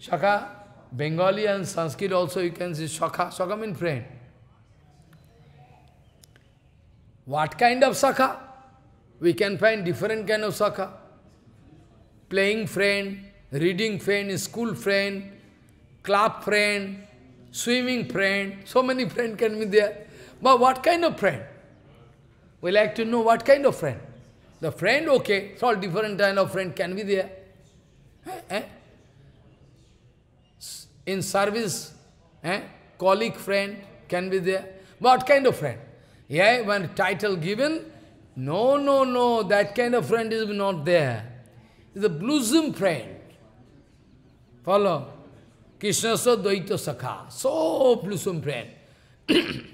Sakha, Bengali and Sanskrit also you can see Sakha. Sakha means friend. What kind of Sakha? We can find different kind of Sakha playing friend, reading friend, school friend, club friend, swimming friend, so many <laughs> friends can be there. But what kind of friend? We like to know what kind of friend. The friend, okay, it's all different kind of friend can be there. Eh? eh? In service, eh? colleague friend can be there. What kind of friend? Yeah, when title given, no, no, no, that kind of friend is not there. The a bosom friend. Follow? Krishna so Dvaita Sakha, so bosom friend. <clears throat> Dvaita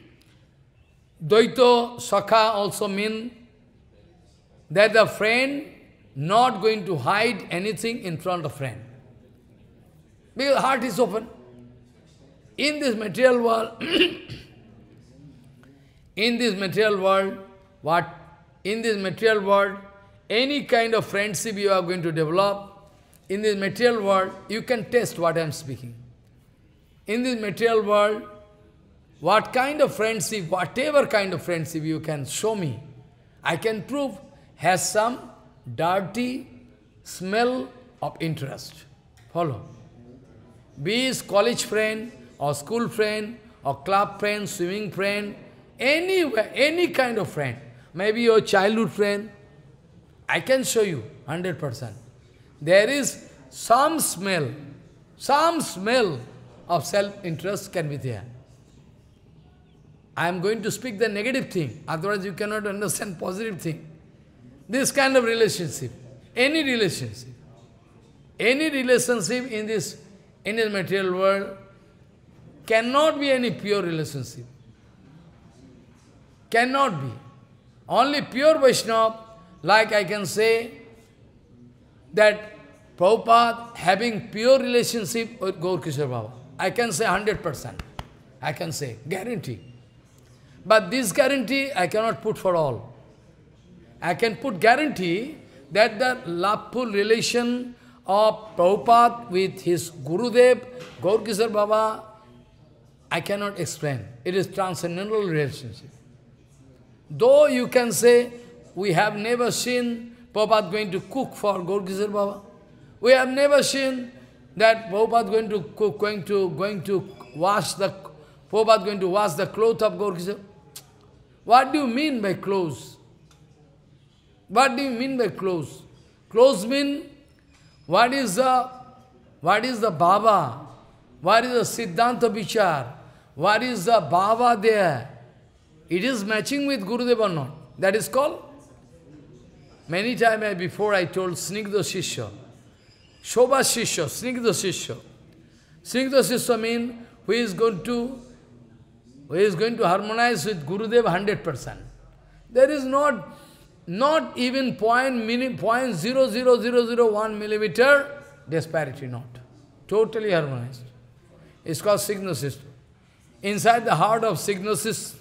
Sakha also means that the friend not going to hide anything in front of friend. Because heart is open. In this material world, <clears throat> in this material world, what? In this material world, any kind of friendship you are going to develop, in this material world, you can test what I am speaking. In this material world, what kind of friendship, whatever kind of friendship you can show me, I can prove has some dirty smell of interest. Follow. Be it college friend, or school friend, or club friend, swimming friend, anywhere, any kind of friend. Maybe your childhood friend, I can show you 100%. There is some smell, some smell of self-interest can be there. I am going to speak the negative thing, otherwise you cannot understand <laughs> positive thing. This kind of relationship, any relationship, any relationship in this, in this material world cannot be any pure relationship. Cannot be. Only pure Vaishnava like I can say that Prabhupada having pure relationship with Gaur Kishore Baba. I can say 100%. I can say, guarantee. But this guarantee I cannot put for all. I can put guarantee that the loveful relation of Prabhupada with his Gurudev, Gaur Kishore Baba, I cannot explain. It is transcendental relationship. Though you can say we have never seen Prabhupada going to cook for Gorkizar Baba. We have never seen that Prabhupada going to cook, going to going to wash the Prabhupada going to wash the clothes of Gorkizar. What do you mean by clothes? What do you mean by clothes? Clothes mean what is the what is the Baba? What is the Siddhanta Bichar? What is the Baba there? It is matching with Gurudev or not? That is called Many times before I told Snigdha Shishya, Shobha Shishya, Snigdha Shishya. Snigdha Shishya means who is going to who is going to harmonize with Gurudev 100%. There is not, not even point, mini, point 0.00001 millimeter disparity, not. Totally harmonized. It's called signosis. Inside the heart of signosis,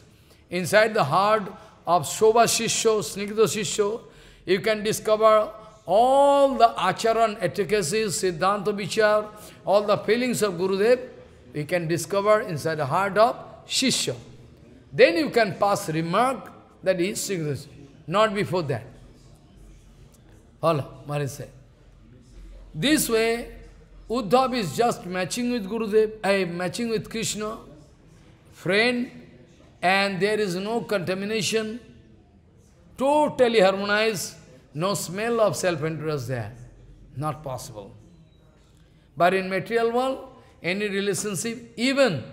inside the heart of Shobha Shishyo, Snigdha Shishyo, you can discover all the acharan, etiquettes, siddhanta vichar, all the feelings of Gurudev, you can discover inside the heart of Shishya. Then you can pass remark that is serious. not before that. Follow, Maharaj said. This way, Uddhav is just matching with Gurudev, I uh, eh, matching with Krishna, friend, and there is no contamination totally harmonized, no smell of self-interest there. Not possible. But in material world, any relationship, even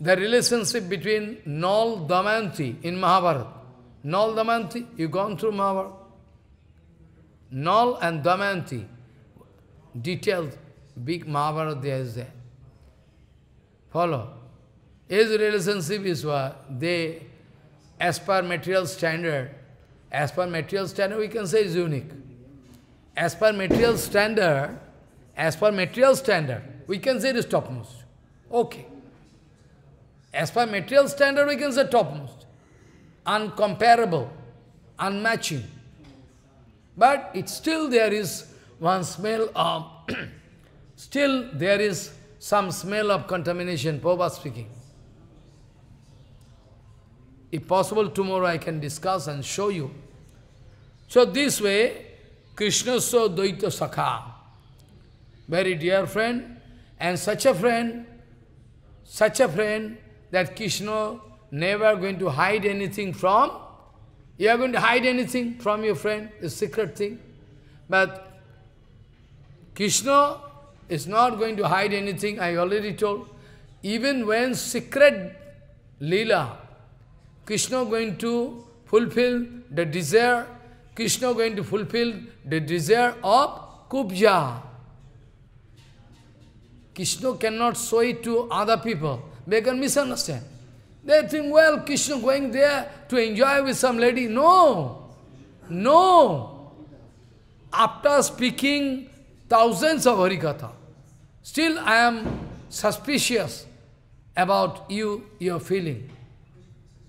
the relationship between Nal Damanti in Mahabharata. Nal Damanti, you gone through Mahabharata. Nal and Damanti, detailed, big Mahabharata there is there. Follow. His relationship is what? They as per material standard, as per material standard, we can say is unique. As per material standard, as per material standard, we can say it is topmost. Okay. As per material standard, we can say topmost. Uncomparable, unmatching. But it's still there is one smell of, <clears throat> still there is some smell of contamination, Prabhupada speaking. If possible, tomorrow I can discuss and show you. So this way, Krishna so doita Sakha, very dear friend, and such a friend, such a friend that Krishna never going to hide anything from. You are going to hide anything from your friend, the secret thing. But Krishna is not going to hide anything, I already told. Even when secret lila Krishna going to fulfill the desire, Krishna going to fulfill the desire of Kubja. Krishna cannot show it to other people. They can misunderstand. They think, well, Krishna going there to enjoy with some lady. No! No! After speaking thousands of Harikatha, still I am suspicious about you, your feeling.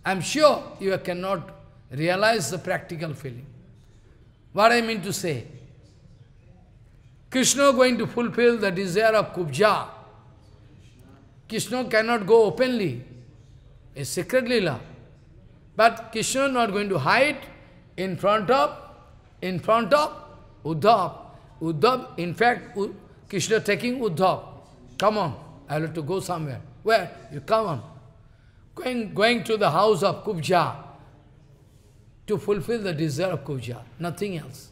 I'm sure you cannot realize the practical feeling. What I mean to say? Krishna going to fulfill the desire of Kubja. Krishna cannot go openly. is secret Leela. But Krishna not going to hide in front of, in front of Uddhav. Uddhav, in fact, Krishna taking Uddhav. Come on, I have to go somewhere. Where? You come on going, going to the house of Kubja to fulfill the desire of Kubja, nothing else.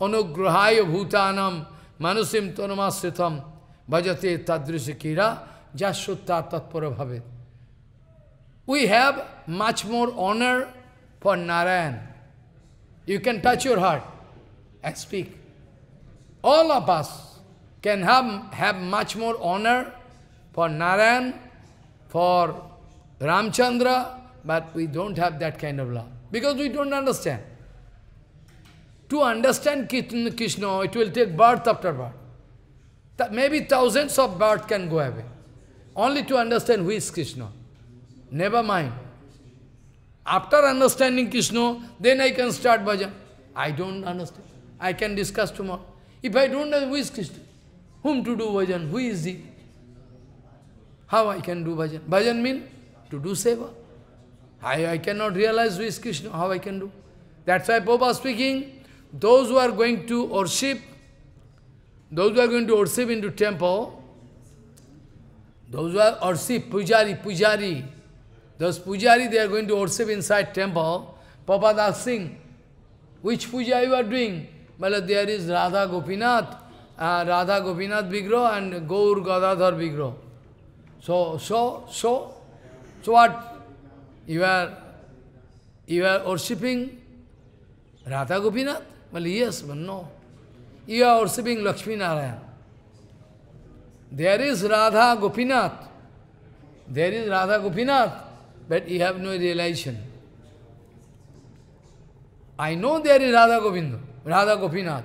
Anugrahaya bhutanam manusim tonamasritam bhajate tadrisikira jasutta tatpara bhavet. We have much more honor for Narayan. You can touch your heart and speak. All of us can have, have much more honor for Narayan, for Ramchandra, but we don't have that kind of love. Because we don't understand. To understand Krishna, it will take birth after birth. Th maybe thousands of births can go away. Only to understand who is Krishna. Never mind. After understanding Krishna, then I can start bhajan. I don't understand. I can discuss tomorrow. If I don't know who is Krishna, whom to do bhajan, who is he? How I can do bhajan? Bhajan means to do seva. I, I cannot realize who is Krishna, how I can do. That's why Baba speaking, those who are going to worship, those who are going to worship into temple, those who are worship, pujari, pujari, those pujari, they are going to worship inside temple. Das asking, which puja you are doing? Well, there is Radha Gopinath, uh, Radha Gopinath Vigraha and Gaur Gadadhar Vigraha. So, so, so, so what? You are, you are worshipping Radha Gopinath? Well, yes, but no. You are worshipping Lakshmi Narayan. There is Radha Gopinath. There is Radha Gopinath, but you have no realization. I know there is Radha Gopinath, Radha Gopinath,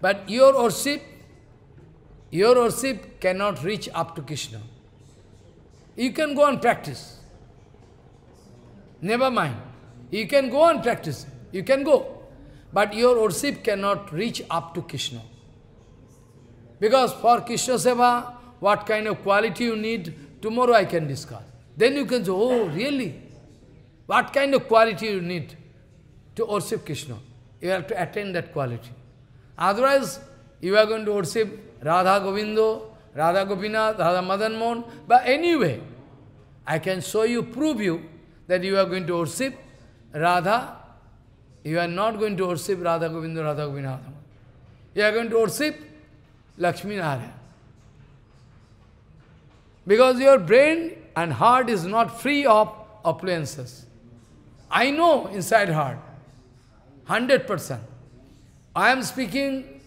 but your worship, your worship cannot reach up to Krishna. You can go and practice. Never mind. You can go and practice. You can go. But your worship cannot reach up to Krishna. Because for Krishna Seva, what kind of quality you need, tomorrow I can discuss. Then you can say, oh, really? What kind of quality you need to worship Krishna? You have to attain that quality. Otherwise, you are going to worship Radha Govindo, Radha Gopinath, Radha Madan Mohan, but anyway, I can show you, prove you, that you are going to worship Radha, you are not going to worship Radha Govinda, Radha Govinda. You are going to worship Lakshmi Narayana. Because your brain and heart is not free of appliances. I know inside heart, 100%. I am speaking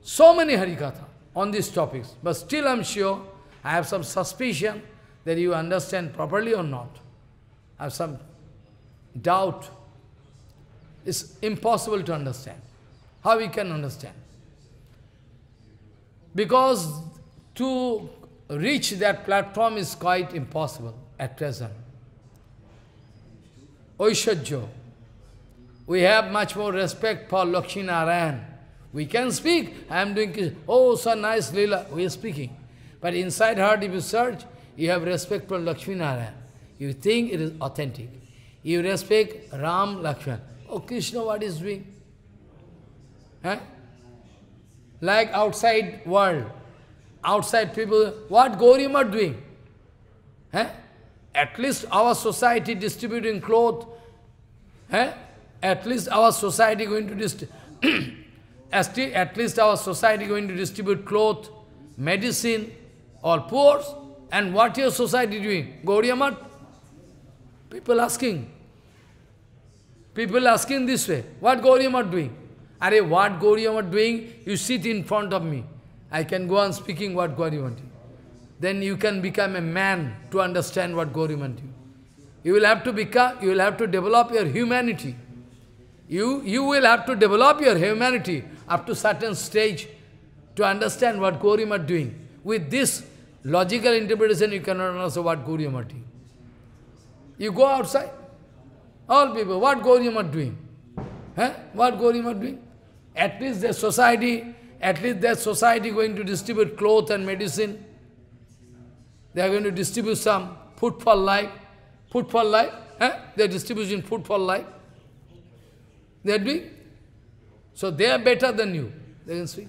so many Harikatha on these topics, but still I am sure, I have some suspicion that you understand properly or not have some doubt. It's impossible to understand. How we can understand? Because to reach that platform is quite impossible at present. Oishadjo, We have much more respect for Lakshmi Narayan. We can speak. I am doing, oh, so nice Leela. We are speaking. But inside heart, if you search, you have respect for Lakshmi Narayan. You think it is authentic. You respect Ram, Lakshman. Oh, Krishna, what is doing? Huh? Like outside world, outside people, what are doing? Huh? At least our society distributing cloth. Huh? At least our society going to distribute. <clears throat> at least our society going to distribute cloth, medicine, or poor. And what your society doing? Gauriamat People asking. People asking this way, what Gauriam are doing? Are what Gauriam are doing? You sit in front of me. I can go on speaking what Gauriam are doing. Then you can become a man to understand what Gauriam are doing. You will have to become, you will have to develop your humanity. You, you will have to develop your humanity up to certain stage to understand what Gauriam are doing. With this logical interpretation, you cannot understand what Gauriam are doing. You go outside. All people, what Gaurim are doing? Huh? What Gaurim are doing? At least their society, at least their society going to distribute clothes and medicine. They are going to distribute some food for life. Food for life. Huh? They are distributing food for life. They are doing. So they are better than you. They can see.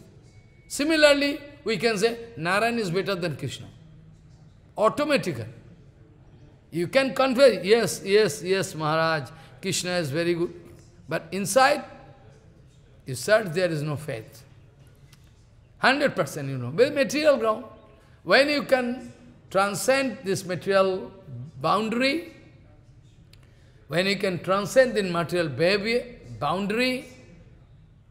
Similarly, we can say Narayan is better than Krishna. Automatically. You can convey, yes, yes, yes, Maharaj, Krishna is very good. But inside, you search, there is no faith. 100% you know, with material ground. When you can transcend this material boundary, when you can transcend the material baby, boundary,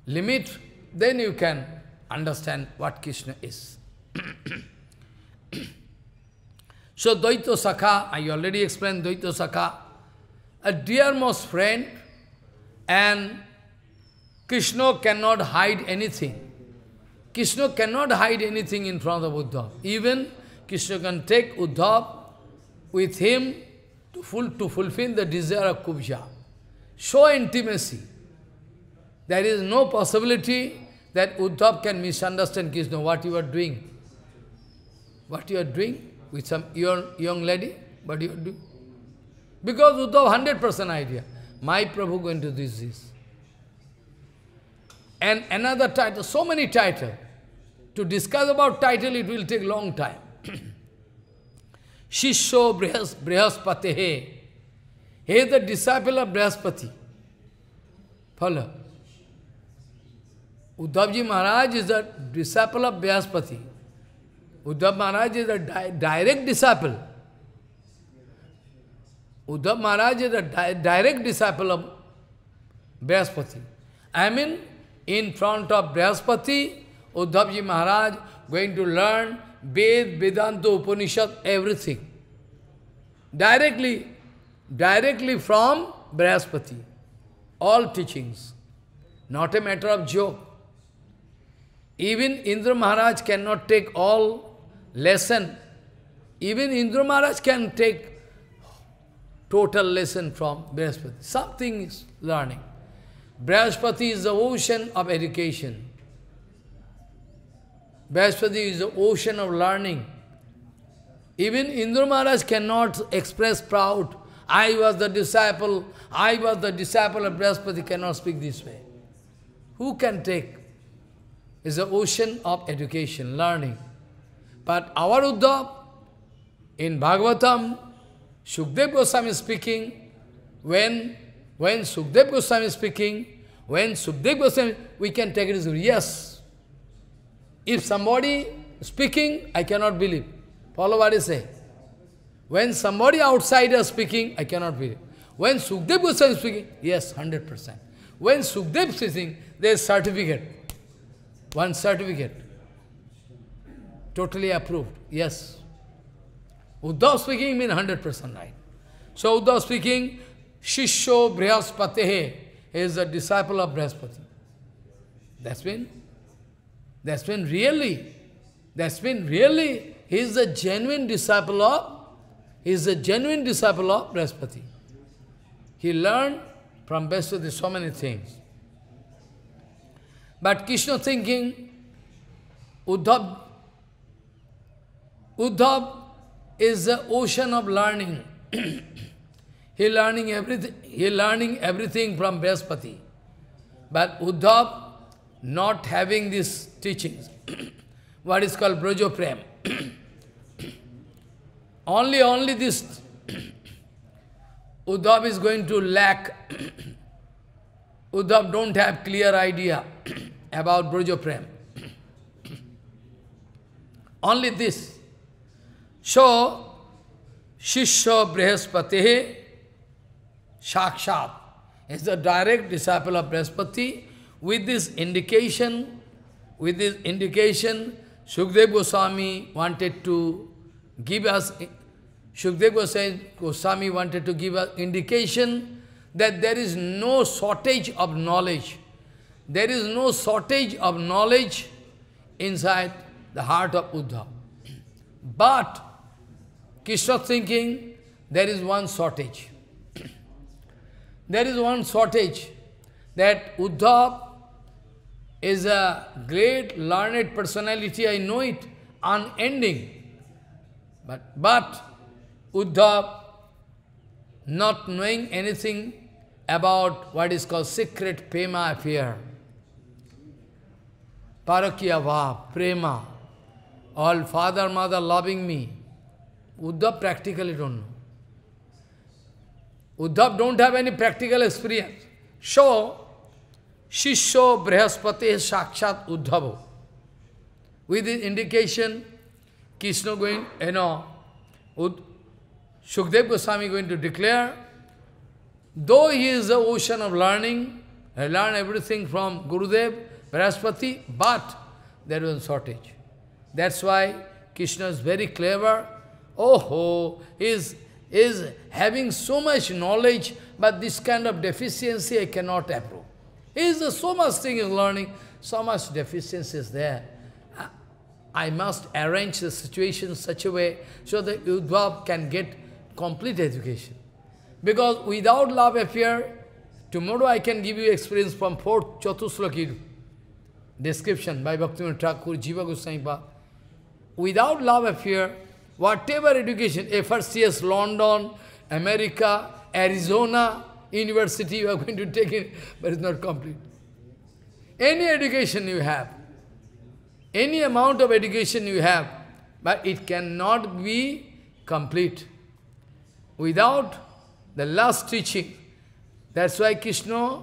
limit, then you can understand what Krishna is. <clears throat> So Dvaita Sakha, I already explained Dvaita Sakha, a dear most friend, and Krishna cannot hide anything. Krishna cannot hide anything in front of Uddhav. Even Krishna can take Uddhav with him to, full, to fulfill the desire of Kubja. Show intimacy. There is no possibility that Uddhav can misunderstand Krishna, what you are doing. What you are doing? with some young, young lady, but you do. Because without 100% idea, my Prabhu going to do this. And another title, so many title. To discuss about title, it will take long time. <clears throat> She Brihas, Brihaspati He. He the disciple of Brihaspati. Follow. Uddhavji Maharaj is the disciple of Brihaspati. Uddhav Maharaj is a di direct disciple. Uddhav Maharaj is a di direct disciple of Brihaspati. I mean, in front of Brihaspati, Uddhavji Maharaj going to learn Ved, Vedanta, Upanishad, everything. Directly, directly from Brihaspati. All teachings. Not a matter of joke. Even Indra Maharaj cannot take all lesson, even Indra Maharaj can take total lesson from Brihaspati. Something is learning. Brihaspati is the ocean of education. Brihaspati is the ocean of learning. Even Indra Maharaj cannot express proud, I was the disciple, I was the disciple of Brihaspati, cannot speak this way. Who can take? Is the ocean of education, learning. But our Uddhav, in Bhagavatam, Sukdev Goswami is speaking, when, when Sukdev Goswami is speaking, when Sukdev Goswami, we can take it as, yes. If somebody speaking, I cannot believe. Follow what I say. When somebody outsider speaking, I cannot believe. When Sukdev Goswami is speaking, yes, 100%. When Sukdev is speaking, there is certificate. One certificate totally approved. Yes. Uddhav speaking means 100% right. So Uddhav speaking, Shisho Brihaspatihe is a disciple of Brihaspati. That's been, that's been really, that's been really, he is a genuine disciple of, he is a genuine disciple of Brihaspati. He learned from Brihaspati so many things. But Krishna thinking, Uddhav Uddhav is the ocean of learning. <clears throat> he learning everything. He learning everything from Vyaspati. But Uddhav not having these teachings, <clears throat> what is called Brajoprem. <clears throat> only, only this Uddhav is going to lack. Uddhav don't have clear idea about Brajoprem. only this. सो शिष्य बृहस्पति साक्षात is the direct disciple of Brihaspati with this indication with this indication Sukhdev Goswami wanted to give us Sukhdev Gosai Goswami wanted to give us indication that there is no shortage of knowledge there is no shortage of knowledge inside the heart of Uddhav but Krishna thinking there is one shortage. there is one shortage that Uddhav is a great learned personality, I know it, unending. But, but Uddhav, not knowing anything about what is called secret prema affair, parakya va prema, all father, mother loving me, Uddhav practically don't know. Uddhav don't have any practical experience. So, Shishyo Brihaspati Sakshat Uddhavo. With this indication, Krishna going, you know, Ud Shukdev Goswami going to declare, though he is the ocean of learning, he learned everything from Gurudev, Brihaspati, but there was a shortage. That's why Krishna is very clever Oh ho, is is having so much knowledge, but this kind of deficiency I cannot approve. He is so much thing in learning, so much deficiency is there. I must arrange the situation such a way so that Udvav can get complete education. Because without love affair, tomorrow I can give you experience from fourth Chatusloki description by Bhaktivinoda Thakur, Jiva Goswami Without love affair, whatever education, FRCS London, America, Arizona University you are going to take it, but it's not complete. Any education you have, any amount of education you have, but it cannot be complete without the last teaching. That's why Krishna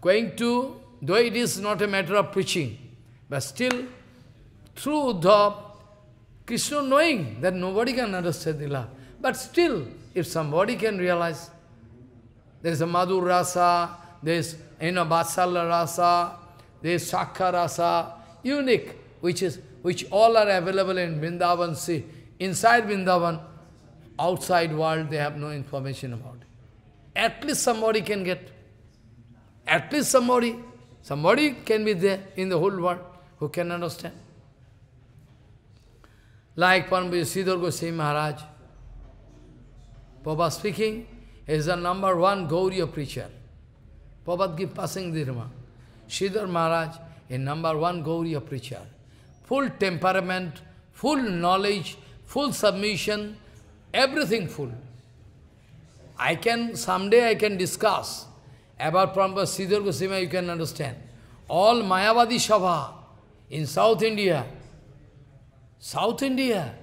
going to, though it is not a matter of preaching, but still through Uddhava, Krishna knowing that nobody can understand lila. But still, if somebody can realize, there is a Madhur Rasa, there is you know, Vatsala Rasa, there is Sakha Rasa, unique, which is which all are available in Vrindavan. See, inside Vrindavan, outside world, they have no information about it. At least somebody can get. At least somebody, somebody can be there in the whole world who can understand. Like Panbhi Siddhar Goswami Maharaj. Prabhupada speaking, is the number one Gauriya preacher. Prabhupada give passing dharma. Siddhar Maharaj is number one Gauriya preacher. Full temperament, full knowledge, full submission, everything full. I can, someday I can discuss about Prabhupada Siddhar Goswami, you can understand. All Mayavadi shava in South India, South India.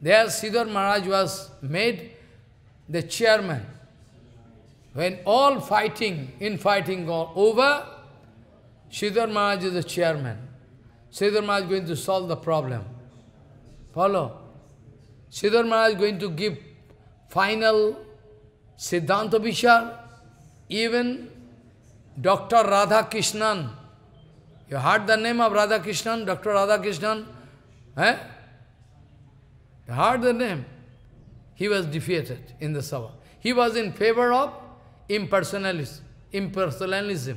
There Siddhar Maharaj was made the chairman. When all fighting, infighting got over, Siddhar Maharaj is the chairman. Siddhar Maharaj is going to solve the problem. Follow? Siddhar Maharaj is going to give final Siddhanta Vishar. Even Dr. Radha Krishnan, you heard the name of Radha Krishnan, Dr. Radha Krishnan? Eh? He heard the name. He was defeated in the Sabha. He was in favor of impersonalism. impersonalism.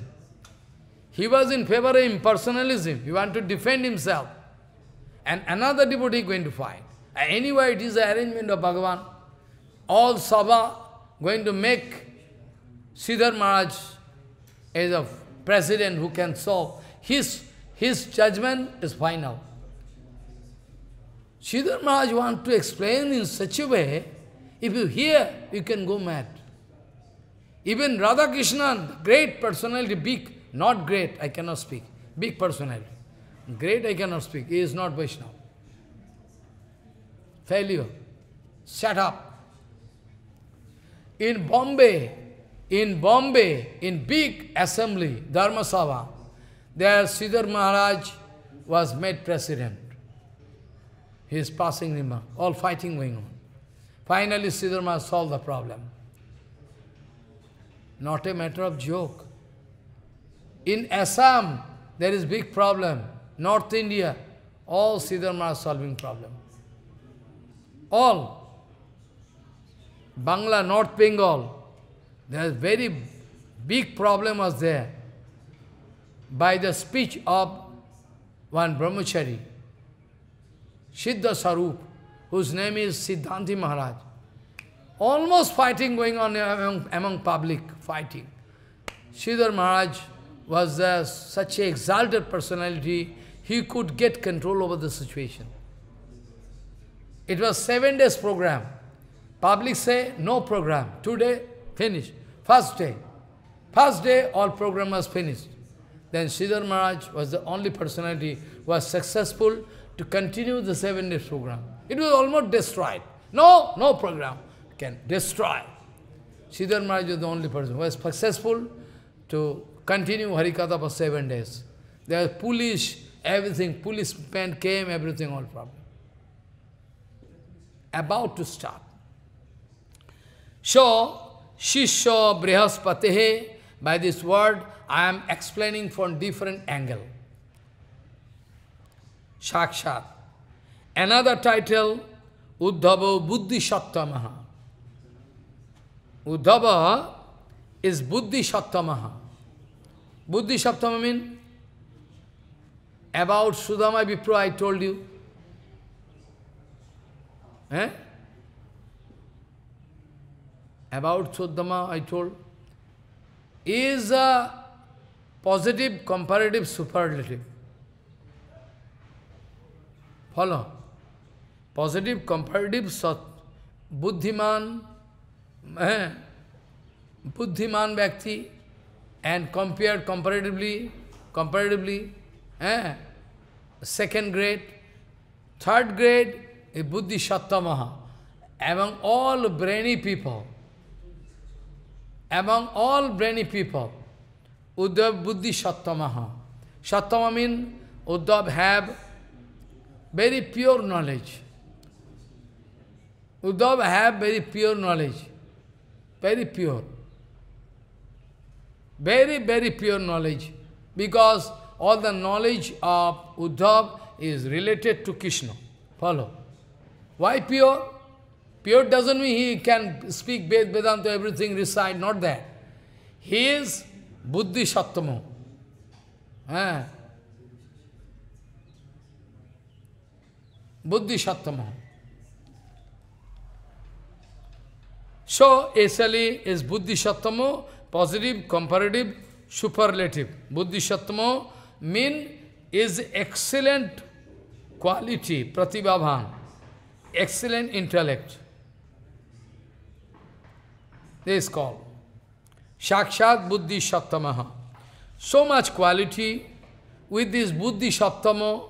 He was in favor of impersonalism. He wanted to defend himself. And another devotee going to fight. Anyway, it is the arrangement of Bhagavan. All Sabha going to make Siddhar Maharaj as a president who can solve. His, his judgment is final. Sridhar Maharaj wants to explain in such a way, if you hear, you can go mad. Even Radha Krishna, great personality, big, not great, I cannot speak, big personality. Great, I cannot speak, he is not Vaishnava. Failure. Shut up. In Bombay, in Bombay, in big assembly, Dharma Sabha, there Sridhar Maharaj was made president. He is passing him, all fighting going on. Finally, Siddharma solved the problem. Not a matter of joke. In Assam, there is big problem. North India, all Siddharma solving problem. All. Bangla, North Bengal, there is very big problem was there by the speech of one brahmachari. Siddha Sarup, whose name is Siddhanti Maharaj. Almost fighting going on among, among public, fighting. Siddhar Maharaj was such an exalted personality, he could get control over the situation. It was seven days program. Public say, no program. Today, finished. First day. First day, all program was finished. Then Siddhar Maharaj was the only personality who was successful to continue the seven days program. It was almost destroyed. No, no program can destroy. Siddhar Maharaj was the only person who was successful to continue Harikatha for seven days. There was police, everything, policemen came, everything, all problem. About to start. So, Shishya Brihaspatehe, by this word, I am explaining from different angle. Sakshat. Another title, Uddhava Buddhi Sattamaha. Uddhava is Buddhi Sattamaha. Buddhi Sattamaha means about Sudama Vipra I told you. Eh? About Sudama I told. Is a positive comparative superlative. Follow. Positive comparative sat buddhiman eh, buddhiman bhakti and compared comparatively comparatively eh, second grade, third grade a buddhi maha among all brainy people. Among all brainy people, Uddhav buddhi sattamaha. Sattama means Uddhav have very pure knowledge. Uddhava have very pure knowledge, very pure. Very, very pure knowledge, because all the knowledge of Uddhava is related to Krishna. Follow. Why pure? Pure doesn't mean he can speak Vedanta, everything, recite, not that. He is Buddhi shaktam. Eh? buddhi sattvam. So, actually is buddhi sattvam, positive, comparative, superlative. Buddhi sattvam means is excellent quality, pratibhavan, excellent intellect. This is called Shakshat Buddhi Sattamaha. So much quality with this Buddhi Sattama,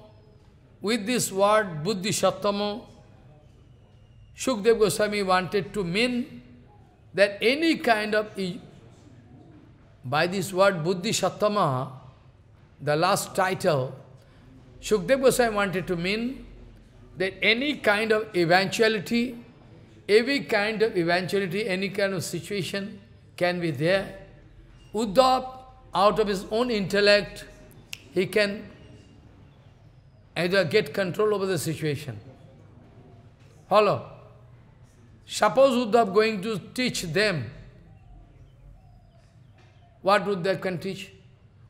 with this word Buddhi Shattamo, Shukdev Goswami wanted to mean that any kind of, by this word Buddhi Shattama, the last title, Shukdev Goswami wanted to mean that any kind of eventuality, every kind of eventuality, any kind of situation can be there. Uddhav, out of his own intellect, he can and get control over the situation. Follow. Suppose Uddhav going to teach them, what Uddhav can teach?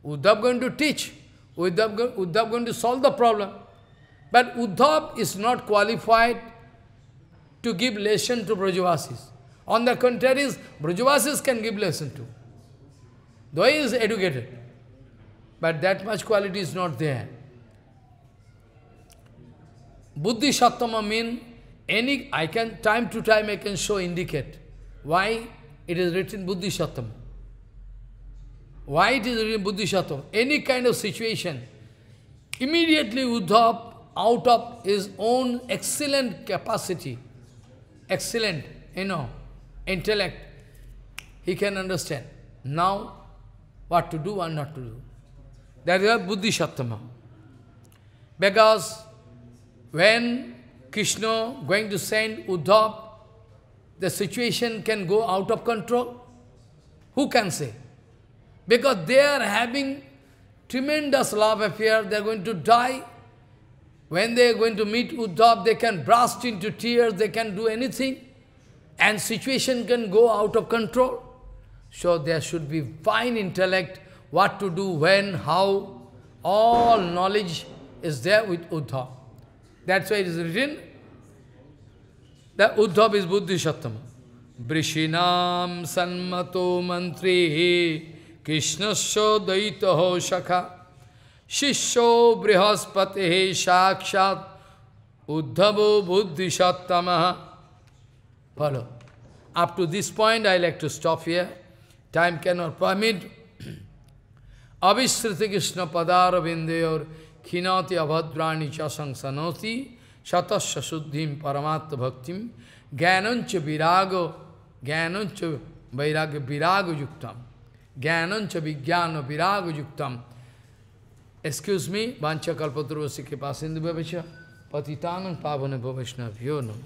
Uddhav going to teach, Uddhav, Uddhav going to solve the problem. But Uddhav is not qualified to give lesson to Brajavasis. On the contrary, Brajavasis can give lesson to. Though he is educated, but that much quality is not there. Buddhi Sattama mean any, I can, time to time I can show, indicate why it is written Buddhi Sattama. Why it is written Buddhi Sattama? Any kind of situation, immediately Uddhav, out of his own excellent capacity, excellent, you know, intellect, he can understand. Now, what to do and not to do. That is Buddhi Sattama. Because when Krishna going to send Uddhav, the situation can go out of control. Who can say? Because they are having tremendous love affair, they are going to die. When they are going to meet Uddhav, they can burst into tears, they can do anything. And situation can go out of control. So there should be fine intellect, what to do, when, how, all knowledge is there with Uddhav. That's why it is written that Uddhav is Buddhi Brishinam sanmato mantrihi Krishna daitaho Shaka, Shisho brihaspatihi shakshat Uddhavo buddhi sattamaha Follow. Up to this point, I like to stop here. Time cannot permit. <clears throat> Avishruti Krishna Padaravindeyor Hinati abhadrani cha sangsanoti satasya suddhim paramatma bhaktim jnanancha virago jnanancha vairagya virago yuktam jnanancha vijnana virago yuktam Excuse me, Vancha Kalpatruvasi Kripa Sindhu Bhavasya Patitanam Pavana Bhavasya Vyo